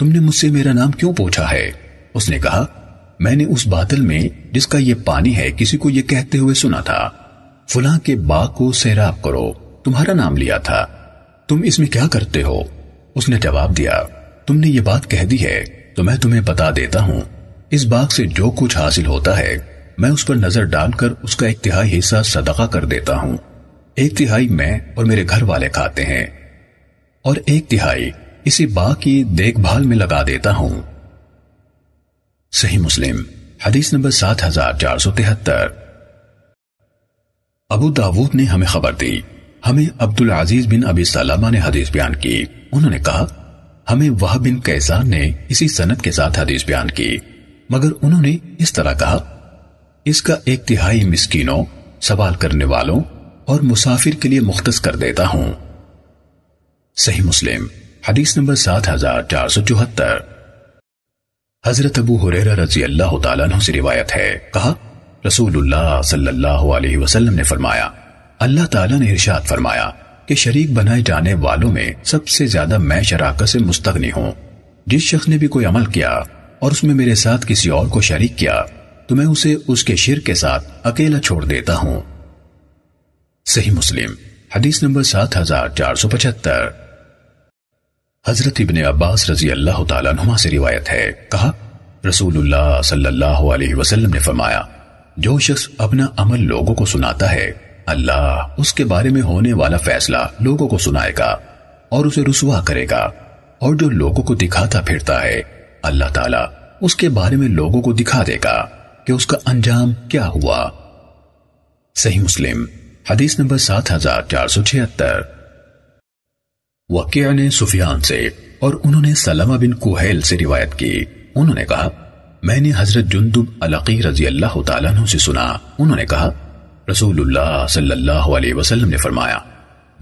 तुमने मुझसे मेरा नाम क्यों पूछा है उसने कहा मैंने उस बादल में जिसका ये पानी है किसी को ये कहते हुए सुना था फुला के बाग को सैराब करो तुम्हारा नाम लिया था तुम इसमें क्या करते हो उसने जवाब दिया तुमने ये बात कह दी है तो मैं तुम्हें बता देता हूँ इस बाग से जो कुछ हासिल होता है मैं उस पर नजर डालकर उसका एक तिहाई हिस्सा सदका कर देता हूँ एक तिहाई मैं और मेरे घर वाले खाते हैं और एक तिहाई इसी बाग की देखभाल में लगा देता हूँ सही मुस्लिम हदीस नंबर सात हजार चार सौ तिहत्तर अबू दाऊद ने हमें खबर दी हमें अब्दुल अजीज बिन अबी सलामा ने हदीस बयान की उन्होंने कहा हमें वह बिन कैसार ने इसी सनत के साथ हदीस बयान की मगर उन्होंने इस तरह कहा इसका एक तिहाई मिस्कीनों सवाल करने वालों और मुसाफिर के लिए मुख्त कर देता हूं सही मुस्लिम हदीस नंबर सात हजार चार सौ चौहत्तर हजरत अबू हुरेरा रजी अल्लाह तला से रिवायत है कहा रसूलुल्लाह सल्लल्लाहु अलैहि वसल्लम ने फरमाया अल्लाह ताला ने इरशाद फरमाया कि शरीक बनाए जाने वालों में सबसे ज्यादा मैं शराकत से मुस्तगनी हूँ जिस शख्स ने भी कोई अमल किया और उसमें मेरे साथ किसी और को शरीक किया तो मैं उसे उसके शिर के साथ अकेला छोड़ देता हूं सही मुस्लिम हदीस नंबर सात हजार चार सौ पचहत्तर हजरत इबन अब्बास रजी अल्लाह तुमा से रिवायत है कहा रसूलुल्लाह सल्लल्लाहु अलैहि वसल्लम ने फरमाया जो शख्स अपना अमल लोगों को सुनाता है अल्लाह उसके बारे में होने वाला फैसला लोगों को सुनाएगा और उसे रुसवा करेगा और जो लोगों को दिखाता फिरता है अल्लाह ताला उसके बारे में लोगों को दिखा देगा कि उसका अंजाम क्या हुआ सही मुस्लिम हदीस नंबर सात हजार चार सौ छिहत्तर वकी ने सुफियान से और उन्होंने सलामा बिन कुहेल से रिवायत की उन्होंने कहा मैंने हजरत जुंदुब अलकी रजी अल्लाह से सुना उन्होंने कहा रसूलुल्लाह सल्लल्लाहु अलैहि वसल्लम ने फरमाया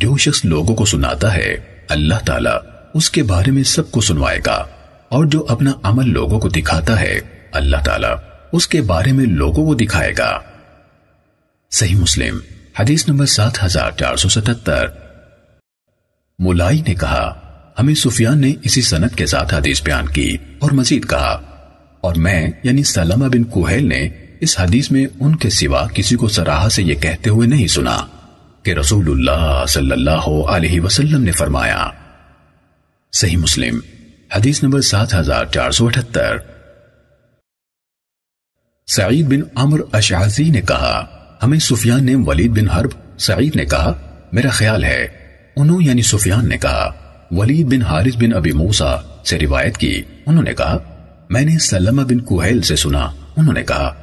जो शख्स लोगों को सुनाता है अल्लाह ताला उसके बारे में सबको सुनवाएगा और जो अपना अमल लोगों को दिखाता है अल्लाह ताला उसके बारे में लोगों को दिखाएगा सही मुस्लिम हदीस नंबर सात हजार चार सौ सतहत्तर मुलाई ने कहा हमें सुफियान ने इसी सनद के साथ हदीस बयान की और मजीद कहा और मैं यानी सलामा बिन कुहेल ने इस हदीस में उनके सिवा किसी को सराहा से यह कहते हुए नहीं सुना कि रसूलुल्लाह सल्लल्लाहु अलैहि वसल्लम ने फरमाया सही मुस्लिम हदीस नंबर सात हजार चार सौ अठहत्तर सईद बिन अमर अशाजी ने कहा हमें सुफियान ने वलीद बिन हर्ब सईद ने कहा मेरा ख्याल है उन्होंने यानी सुफियान ने कहा वलीद बिन हारिस बिन अबी मूसा से रिवायत की उन्होंने कहा मैंने सलमा बिन कुहैल से सुना उन्होंने कहा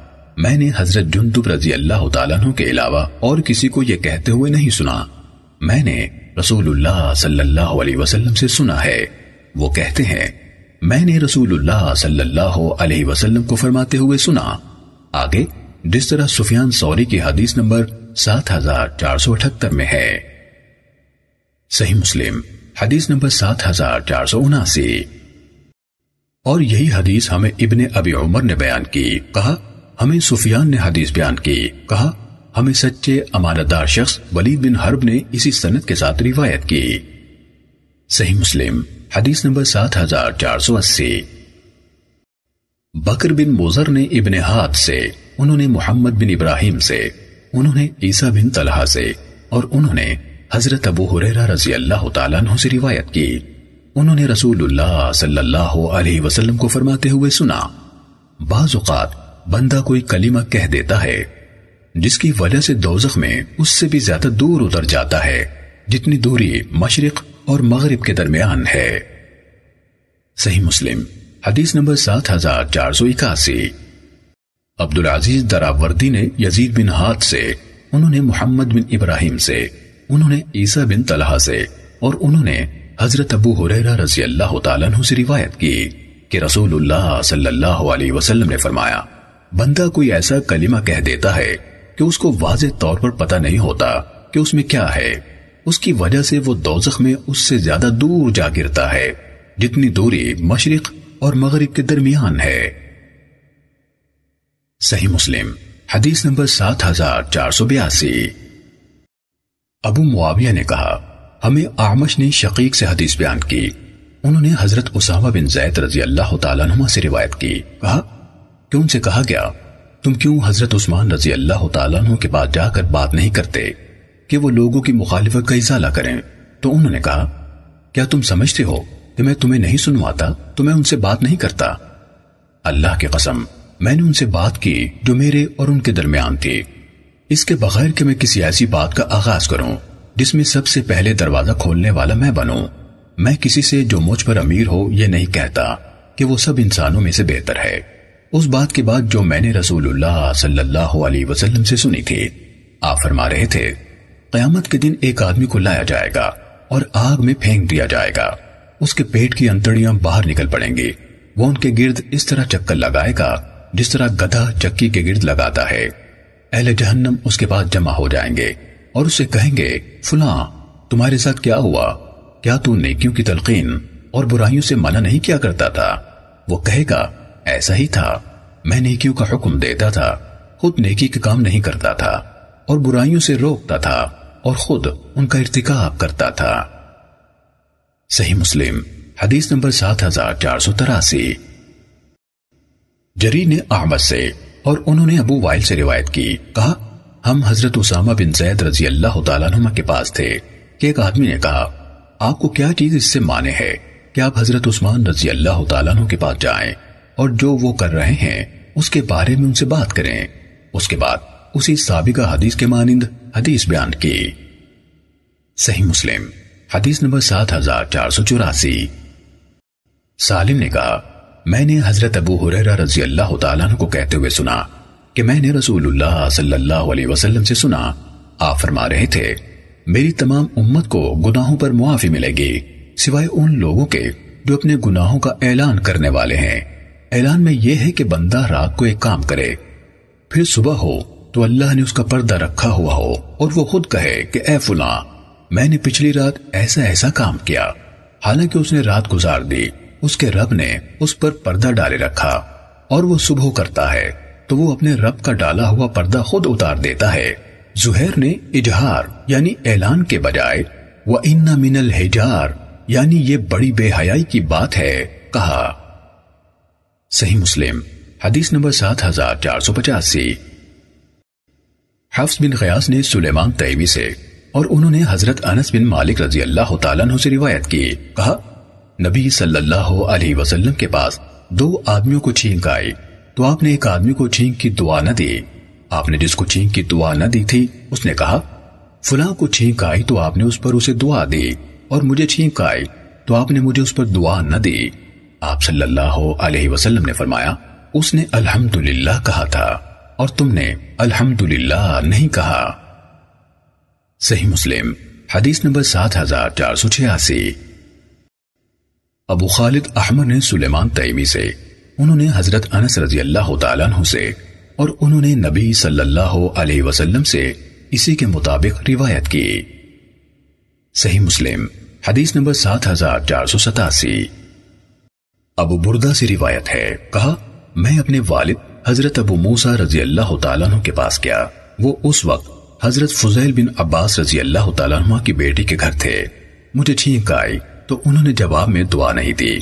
मैंने हजरत जुंदुब रजी अल्लाह तु के अलावा और किसी को यह कहते हुए नहीं सुना मैंने रसूलुल्लाह सल्लल्लाहु अलैहि वसल्लम से सुना है वो कहते हैं मैंने रसूलुल्लाह सल्लल्लाहु अलैहि वसल्लम को फरमाते हुए सुना आगे जिस तरह सुफियान सौरी की हदीस नंबर सात हजार चार सौ अठहत्तर में है सही मुस्लिम हदीस नंबर सात हजार चार सौ उनासी और यही हदीस हमें इब्ने अबी उमर ने बयान की कहा हमें सुफियान ने हदीस बयान की कहा हमें सच्चे अमानतदार शख्स वलीद बिन हर्ब ने इसी सनत के साथ रिवायत की सही मुस्लिम हदीस नंबर सात हजार चार सौ अस्सी बकर बिन मोजर ने इबन हाद से उन्होंने मोहम्मद बिन इब्राहिम से उन्होंने ईसा बिन तलहा से और उन्होंने हजरत अबू हुरैरा रजी अल्लाह तु से रिवायत की उन्होंने रसूलुल्लाह सल्लल्लाहु अलैहि वसल्लम को फरमाते हुए सुना बाज़ुकात बंदा कोई कलीमा कह देता है जिसकी वजह से दोजख में उससे भी ज्यादा दूर उतर जाता है जितनी दूरी मशरक और मगरब के दरमियान है सही मुस्लिम हदीस नंबर सात हजार चार सौ इक्यासी अब्दुल अजीज दरावर्दी ने यजीद बिन हाथ से उन्होंने मोहम्मद बिन इब्राहिम से उन्होंने ईसा बिन तला से और उन्होंने हजरत अबू हुरैरा रजी अल्लाह से रिवायत की कि रसूलुल्लाह सल्लल्लाहु अलैहि वसल्लम ने फरमाया बंदा कोई ऐसा कलिमा कह देता है कि उसको वाज तौर पर पता नहीं होता कि उसमें क्या है उसकी वजह से वो दोजख में उससे ज्यादा दूर जा गिरता है जितनी दूरी मशरक और मगरब के दरमियान है सही मुस्लिम हदीस नंबर सात हजार चार सौ बयासी अबू मुआविया ने कहा हमें आमश ने शकीक से हदीस बयान की उन्होंने हजरत उसामा बिन जैद रजी अल्लाह तुमा से रिवायत की कहा कि उनसे कहा गया तुम क्यों हजरत उस्मान रजी अल्लाह तु के पास जाकर बात नहीं करते कि वो लोगों की मुखालिफत का इजाला करें तो उन्होंने कहा क्या तुम समझते हो कि मैं तुम्हें नहीं सुनवाता तो मैं उनसे बात नहीं करता अल्लाह की कसम मैंने उनसे बात की जो मेरे और उनके दरमियान थी इसके बगैर कि मैं किसी ऐसी बात का आगाज करूं जिसमें सबसे पहले दरवाजा खोलने वाला मैं बनूं मैं किसी से जो मुझ पर अमीर हो यह नहीं कहता कि वो सब इंसानों में से बेहतर है उस बात के बाद जो मैंने रसूलुल्लाह सल्लल्लाहु अलैहि वसल्लम से सुनी थी आप फरमा रहे थे कयामत के दिन एक आदमी को लाया जाएगा और आग में फेंक दिया जाएगा उसके पेट की अंतड़ियां बाहर निकल पड़ेंगी वो उनके गिर्द इस तरह चक्कर लगाएगा जिस तरह गधा चक्की के गिर्द लगाता है अहले जहन्नम उसके पास जमा हो जाएंगे और उसे कहेंगे फुला तुम्हारे साथ क्या हुआ क्या तू नेकियों की तलकीन और बुराइयों से मना नहीं किया करता था वो कहेगा ऐसा ही था मैं नेकियों का हुक्म देता था खुद नेकी के काम नहीं करता था और बुराइयों से रोकता था और खुद उनका इर्तिकाब करता था सही मुस्लिम हदीस नंबर सात हजार चार सौ तिरासी जरी ने अहमद से और उन्होंने अबू वाइल से रिवायत की कहा हम हजरत उसामा बिन जैद रजी अल्लाह तुमा के पास थे कि एक आदमी ने कहा आपको क्या चीज इससे माने है कि आप हजरत उस्मान रजी अल्लाह तुम के पास जाएं और जो वो कर रहे हैं उसके बारे में उनसे बात करें उसके बाद उसी साबिका हदीस के मानिंद हदीस बयान की सही मुस्लिम हदीस नंबर सात हजार चार सौ चौरासी सालिम ने कहा मैंने हजरत अबू हुरैरा रजी अल्लाह तआला को कहते हुए सुना कि मैंने रसूलुल्लाह सल्लल्लाहु अलैहि वसल्लम से सुना आप फरमा रहे थे मेरी तमाम उम्मत को गुनाहों पर मुआफी मिलेगी सिवाय उन लोगों के जो अपने गुनाहों का ऐलान करने वाले हैं ऐलान में यह है कि बंदा रात को एक काम करे फिर सुबह हो तो अल्लाह ने उसका पर्दा रखा हुआ हो और वो खुद कहे कि ए फुला मैंने पिछली रात ऐसा ऐसा काम किया हालांकि उसने रात गुजार दी उसके रब ने उस पर पर्दा डाले रखा और वो सुबह करता है तो वो अपने रब का डाला हुआ पर्दा खुद उतार देता है जुहैर ने इजहार यानी ऐलान के बजाय व इन्ना मिनल हिजार यानी ये बड़ी बेहयाई की बात है कहा सही मुस्लिम हदीस नंबर सात हजार चार सौ पचासी हफ्स बिन खयास ने सुलेमान तैमी से और उन्होंने हजरत अनस बिन मालिक रजी अल्लाह तु से रिवायत की कहा नबी सल्लल्लाहु अलैहि वसल्लम के पास दो आदमियों को छींक आई तो आपने एक आदमी को छींक की दुआ न दी आपने जिसको छींक की दुआ न दी थी उसने कहा फुला को छींक आई तो आपने उस पर उसे दुआ दी और मुझे छींक आई तो आपने मुझे उस पर दुआ न दी आप सल्लल्लाहु अलैहि वसल्लम ने फरमाया उसने अल्हम्दुलिल्लाह कहा था और तुमने अल्हम्दुलिल्लाह नहीं कहा सही मुस्लिम हदीस नंबर सात हजार चार सौ छियासी अबू खालिद अहमद ने सुलेमान तैमी से उन्होंने हजरत अनस रजी अल्लाह तु से और उन्होंने नबी सल्लल्लाहु अलैहि वसल्लम से इसी के मुताबिक रिवायत की सही मुस्लिम हदीस नंबर सात हजार चार सौ सतासी अबू बुरदा से रिवायत है कहा मैं अपने वालिद हजरत अबू मूसा रजी अल्लाह तु के पास गया वो उस वक्त हजरत फुजैल बिन अब्बास रजी अल्लाह तुमा की बेटी के घर थे मुझे ठीक आई तो उन्होंने जवाब में दुआ नहीं दी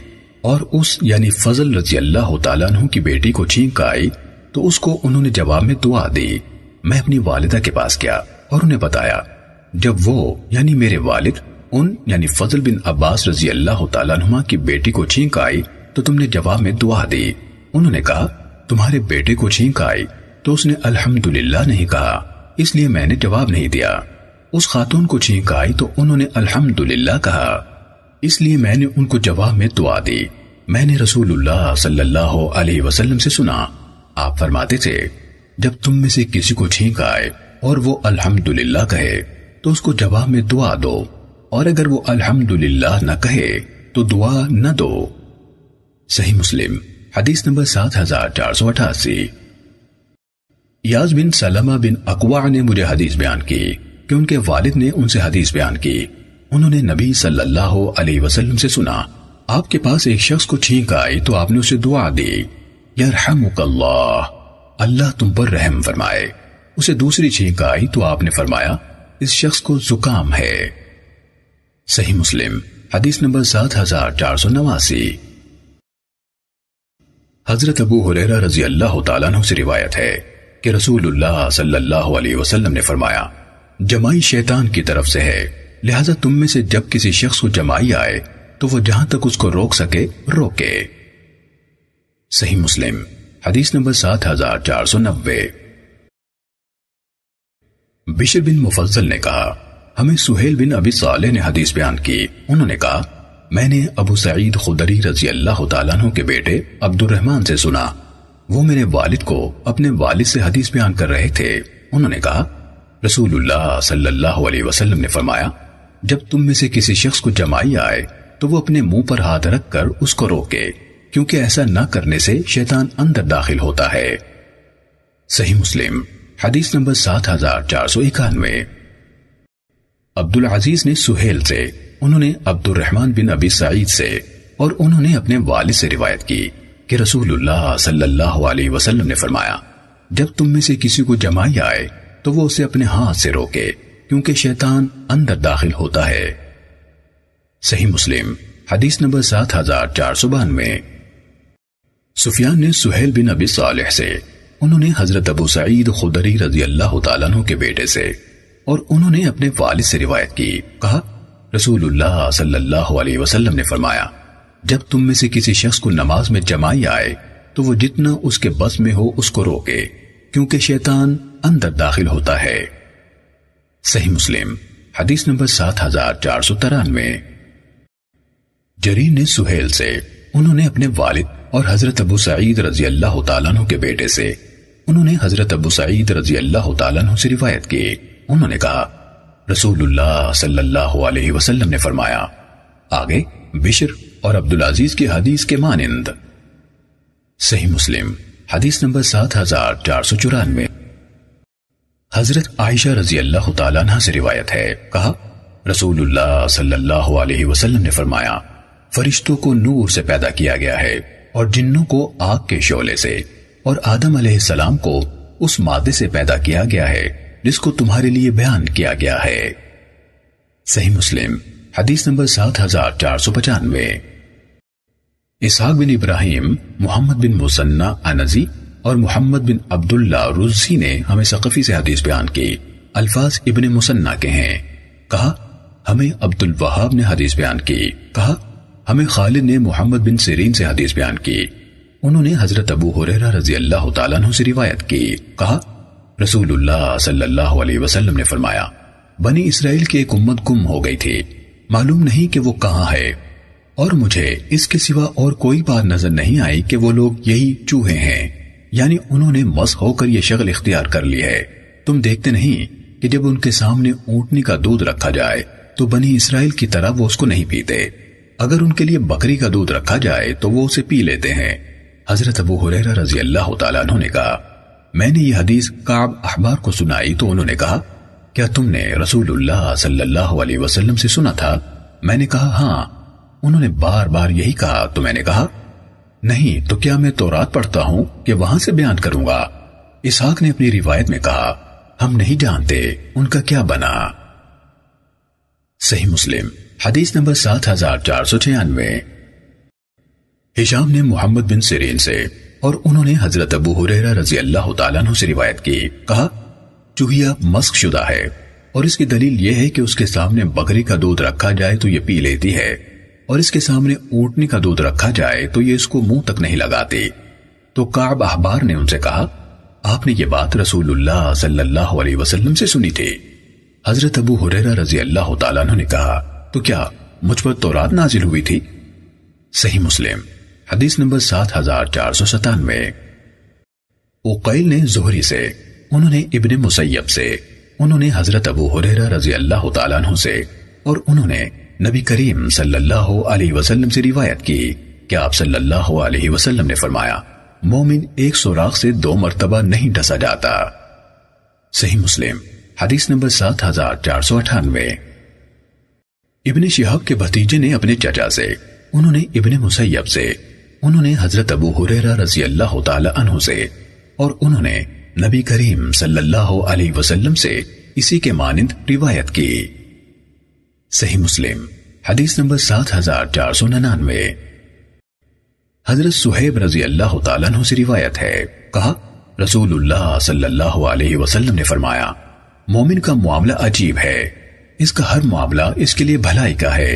और उस यानी फजल रजी अल्लाह तु की बेटी को छींक आई तो उसको उन्होंने जवाब में दुआ दी मैं अपनी वालिदा के पास गया और उन्हें बताया जब वो यानी मेरे वालिद उन यानी फजल बिन अब्बास रजी अल्लाह तुमा की बेटी को छींक आई तो तुमने जवाब में दुआ दी उन्होंने कहा तुम्हारे बेटे को छींक आई तो उसने अल्हम्दुलिल्लाह नहीं कहा इसलिए मैंने जवाब नहीं दिया उस खातून को छींक आई तो उन्होंने अल्हम्दुलिल्लाह कहा इसलिए मैंने उनको जवाब में दुआ दी मैंने रसूलुल्लाह सल्लल्लाहु अलैहि वसल्लम से सुना आप फरमाते थे जब तुम में से किसी को छींक आए और वो अल्हम्दुलिल्लाह कहे तो उसको जवाब में दुआ दो और अगर वो अल्हम्दुलिल्लाह न कहे तो दुआ न दो सही मुस्लिम हदीस नंबर सात हजार चार सौ अठासी याज बिन सलमा बिन अकवा ने मुझे हदीस बयान की कि उनके वालिद ने उनसे हदीस बयान की उन्होंने नबी सल्लल्लाहु अलैहि वसल्लम से सुना आपके पास एक शख्स को छींक आई तो आपने उसे दुआ दी अल्लाह अल्लाह तुम पर रहम फरमाए उसे दूसरी छींक आई तो आपने फरमाया इस शख्स को जुकाम है सही मुस्लिम हदीस नंबर सात हजार चार सौ नवासी हजरत अबू हुरैरा रजी अल्लाह तु से रिवायत है कि रसूलुल्लाह सल्लल्लाहु अलैहि वसल्लम ने फरमाया जमाई शैतान की तरफ से है लिहाजा तुम में से जब किसी शख्स को जमाई आए तो वो जहां तक उसको रोक सके रोके सही मुस्लिम हदीस नंबर 7490 बिशर बिन मुफज्जल ने कहा हमें सुहेल बिन अबी सालेह ने हदीस बयान की उन्होंने कहा मैंने अबू सईद खुदरी रजी अल्लाह तु के बेटे अब्दुलरहमान से सुना वो मेरे वालिद को अपने वालिद से हदीस बयान कर रहे थे उन्होंने कहा रसूलुल्लाह सल्लल्लाहु अलैहि वसल्लम ने फरमाया जब तुम में से किसी शख्स को जमाई आए तो वो अपने मुंह पर हाथ रख कर उसको रोके क्योंकि ऐसा न करने से शैतान अंदर दाखिल होता है सही मुस्लिम हदीस नंबर सात हजार चार सौ इक्यानवे अब्दुल अजीज ने सुहेल से उन्होंने अब्दुलरहमान बिन अबी सईद से और उन्होंने अपने वाले से रिवायत की कि रसूलुल्लाह सल्लल्लाहु अलैहि वसल्लम ने फरमाया जब तुम में से किसी को जमाई आए तो वो उसे अपने हाथ से रोके क्योंकि शैतान अंदर दाखिल होता है सही मुस्लिम हदीस नंबर सात हजार चार सौ बानवे सुफियान ने सुहेल बिन अबी सालेह से उन्होंने हजरत अबू सईद खुदरी रजी अल्लाह के बेटे से और उन्होंने अपने वालिद से रिवायत की कहा रसूलुल्लाह सल्लल्लाहु अलैहि वसल्लम ने फरमाया जब तुम में से किसी शख्स को नमाज में जमाई आए तो वो जितना उसके बस में हो उसको रोके क्योंकि शैतान अंदर दाखिल होता है सही मुस्लिम हदीस नंबर सात हजार चार सौ तिरानवे जरीर ने सुहेल से उन्होंने अपने वालिद और हजरत अबू सईद रजी अल्लाह तु के बेटे से उन्होंने हजरत अबू सईद रजी अल्लाह तु से रिवायत की उन्होंने कहा रसूलुल्लाह सल्लल्लाहु अलैहि वसल्लम ने फरमाया आगे बिशर और अब्दुल अजीज की हदीस के मानिंद सही मुस्लिम हदीस नंबर सात हजार चार सौ चौरानवे हजरत आयशा रजी अल्लाह तला से रिवायत है कहा रसूलुल्लाह सल्लल्लाहु अलैहि वसल्लम ने फरमाया फरिश्तों को नूर से पैदा किया गया है और जिन्नों को आग के शोले से और आदम सलाम को उस मादे से पैदा किया गया है जिसको तुम्हारे लिए बयान किया गया है सही मुस्लिम हदीस नंबर सात हजार चार सौ पचानवे इसहाक बिन इब्राहिम मोहम्मद बिन मुसन्ना अनजी और मोहम्मद बिन अब्दुल्ला रुजी ने हमें सक़फी से हदीस बयान की अल्फाज इबन मुसन्ना के हैं कहा हमें अब्दुल वहाब ने हदीस बयान की कहा हमें खालिद ने मोहम्मद बिन सरीन से हदीस बयान की उन्होंने हजरत अबू हुरैरा रजी अल्लाह तआला से रिवायत की कहा रसूलुल्लाह सल्लल्लाहु अलैहि वसल्लम ने फरमाया बनी इसराइल की एक उम्मत गुम हो गई थी मालूम नहीं कि वो कहाँ है और मुझे इसके सिवा और कोई बात नजर नहीं आई कि वो लोग यही चूहे हैं यानी उन्होंने मस होकर ये शक्ल इख्तियार कर ली है तुम देखते नहीं कि जब उनके सामने ऊँटनी का दूध रखा जाए तो बनी इसराइल की तरह वो उसको नहीं पीते अगर उनके लिए बकरी का दूध रखा जाए तो वो उसे पी लेते हैं हजरत अबू हुरैरा रजी अल्लाह तआला ने कहा मैंने यह हदीस काब अहबार को सुनाई तो उन्होंने कहा क्या तुमने रसूलुल्लाह सल्लल्लाहु अलैहि वसल्लम से सुना था मैंने कहा हाँ उन्होंने बार बार यही कहा तो मैंने कहा नहीं तो क्या मैं तो रात पढ़ता हूं कि वहां से बयान करूंगा इसहाक ने अपनी रिवायत में कहा हम नहीं जानते उनका क्या बना सही मुस्लिम हदीस नंबर सात हजार चार सौ छियानवे हिशाम ने मोहम्मद बिन सिरीन से और उन्होंने हजरत अबू हुरैरा रजी अल्लाह तु से रिवायत की कहा चूहिया मस्क शुदा है और इसकी दलील यह है कि उसके सामने बकरी का दूध रखा जाए तो यह पी लेती है और इसके सामने ऊँटने का दूध रखा जाए तो यह इसको मुंह तक नहीं लगाती तो काब अहबार ने उनसे कहा आपने ये बात रसूलुल्लाह सल्लल्लाहु अलैहि वसल्लम से सुनी थी हजरत अबू हुरैरा रजी अल्लाह तु ने कहा तो क्या मुझ पर तौरात नाजिल हुई थी सही मुस्लिम हदीस नंबर सात हजार चार सौ सतानवे उकैल ने जोहरी से उन्होंने इबन मुसैब से उन्होंने हजरत अबू हुरैरा रजी अल्लाह तु से और उन्होंने नबी करीम सल्लल्लाहु अलैहि वसल्लम से रिवायत की कि आप सल्लल्लाहु अलैहि वसल्लम ने फरमाया मोमिन एक सोराख से दो मरतबा नहीं डसा जाता सही मुस्लिम हदीस नंबर सात हजार चार सौ अठानवे इबन शिहाब के भतीजे ने अपने चाचा से उन्होंने इबन मुसैब से उन्होंने हजरत अबू हुरैरा रजी अल्लाह तआला अनहु से और उन्होंने नबी करीम सल्लल्लाहु अलैहि वसल्लम से इसी के मानिंद रिवायत की सही मुस्लिम हदीस नंबर 7499 हजरत सुहेब रजी अल्लाह तआला अनहु से रिवायत है कहा रसूलुल्लाह सल्लल्लाहु अलैहि वसल्लम ने फरमाया मोमिन का मामला अजीब है इसका हर मामला इसके लिए भलाई का है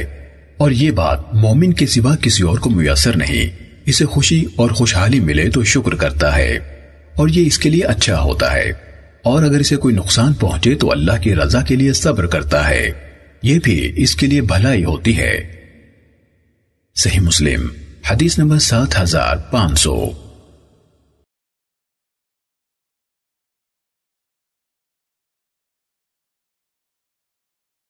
और ये बात मोमिन के सिवा किसी और को मुयसर नहीं इसे खुशी और खुशहाली मिले तो शुक्र करता है और ये इसके लिए अच्छा होता है और अगर इसे कोई नुकसान पहुंचे तो अल्लाह की रजा के लिए सब्र करता है ये भी इसके लिए भलाई होती है सही मुस्लिम हदीस नंबर सात हजार पांच सौ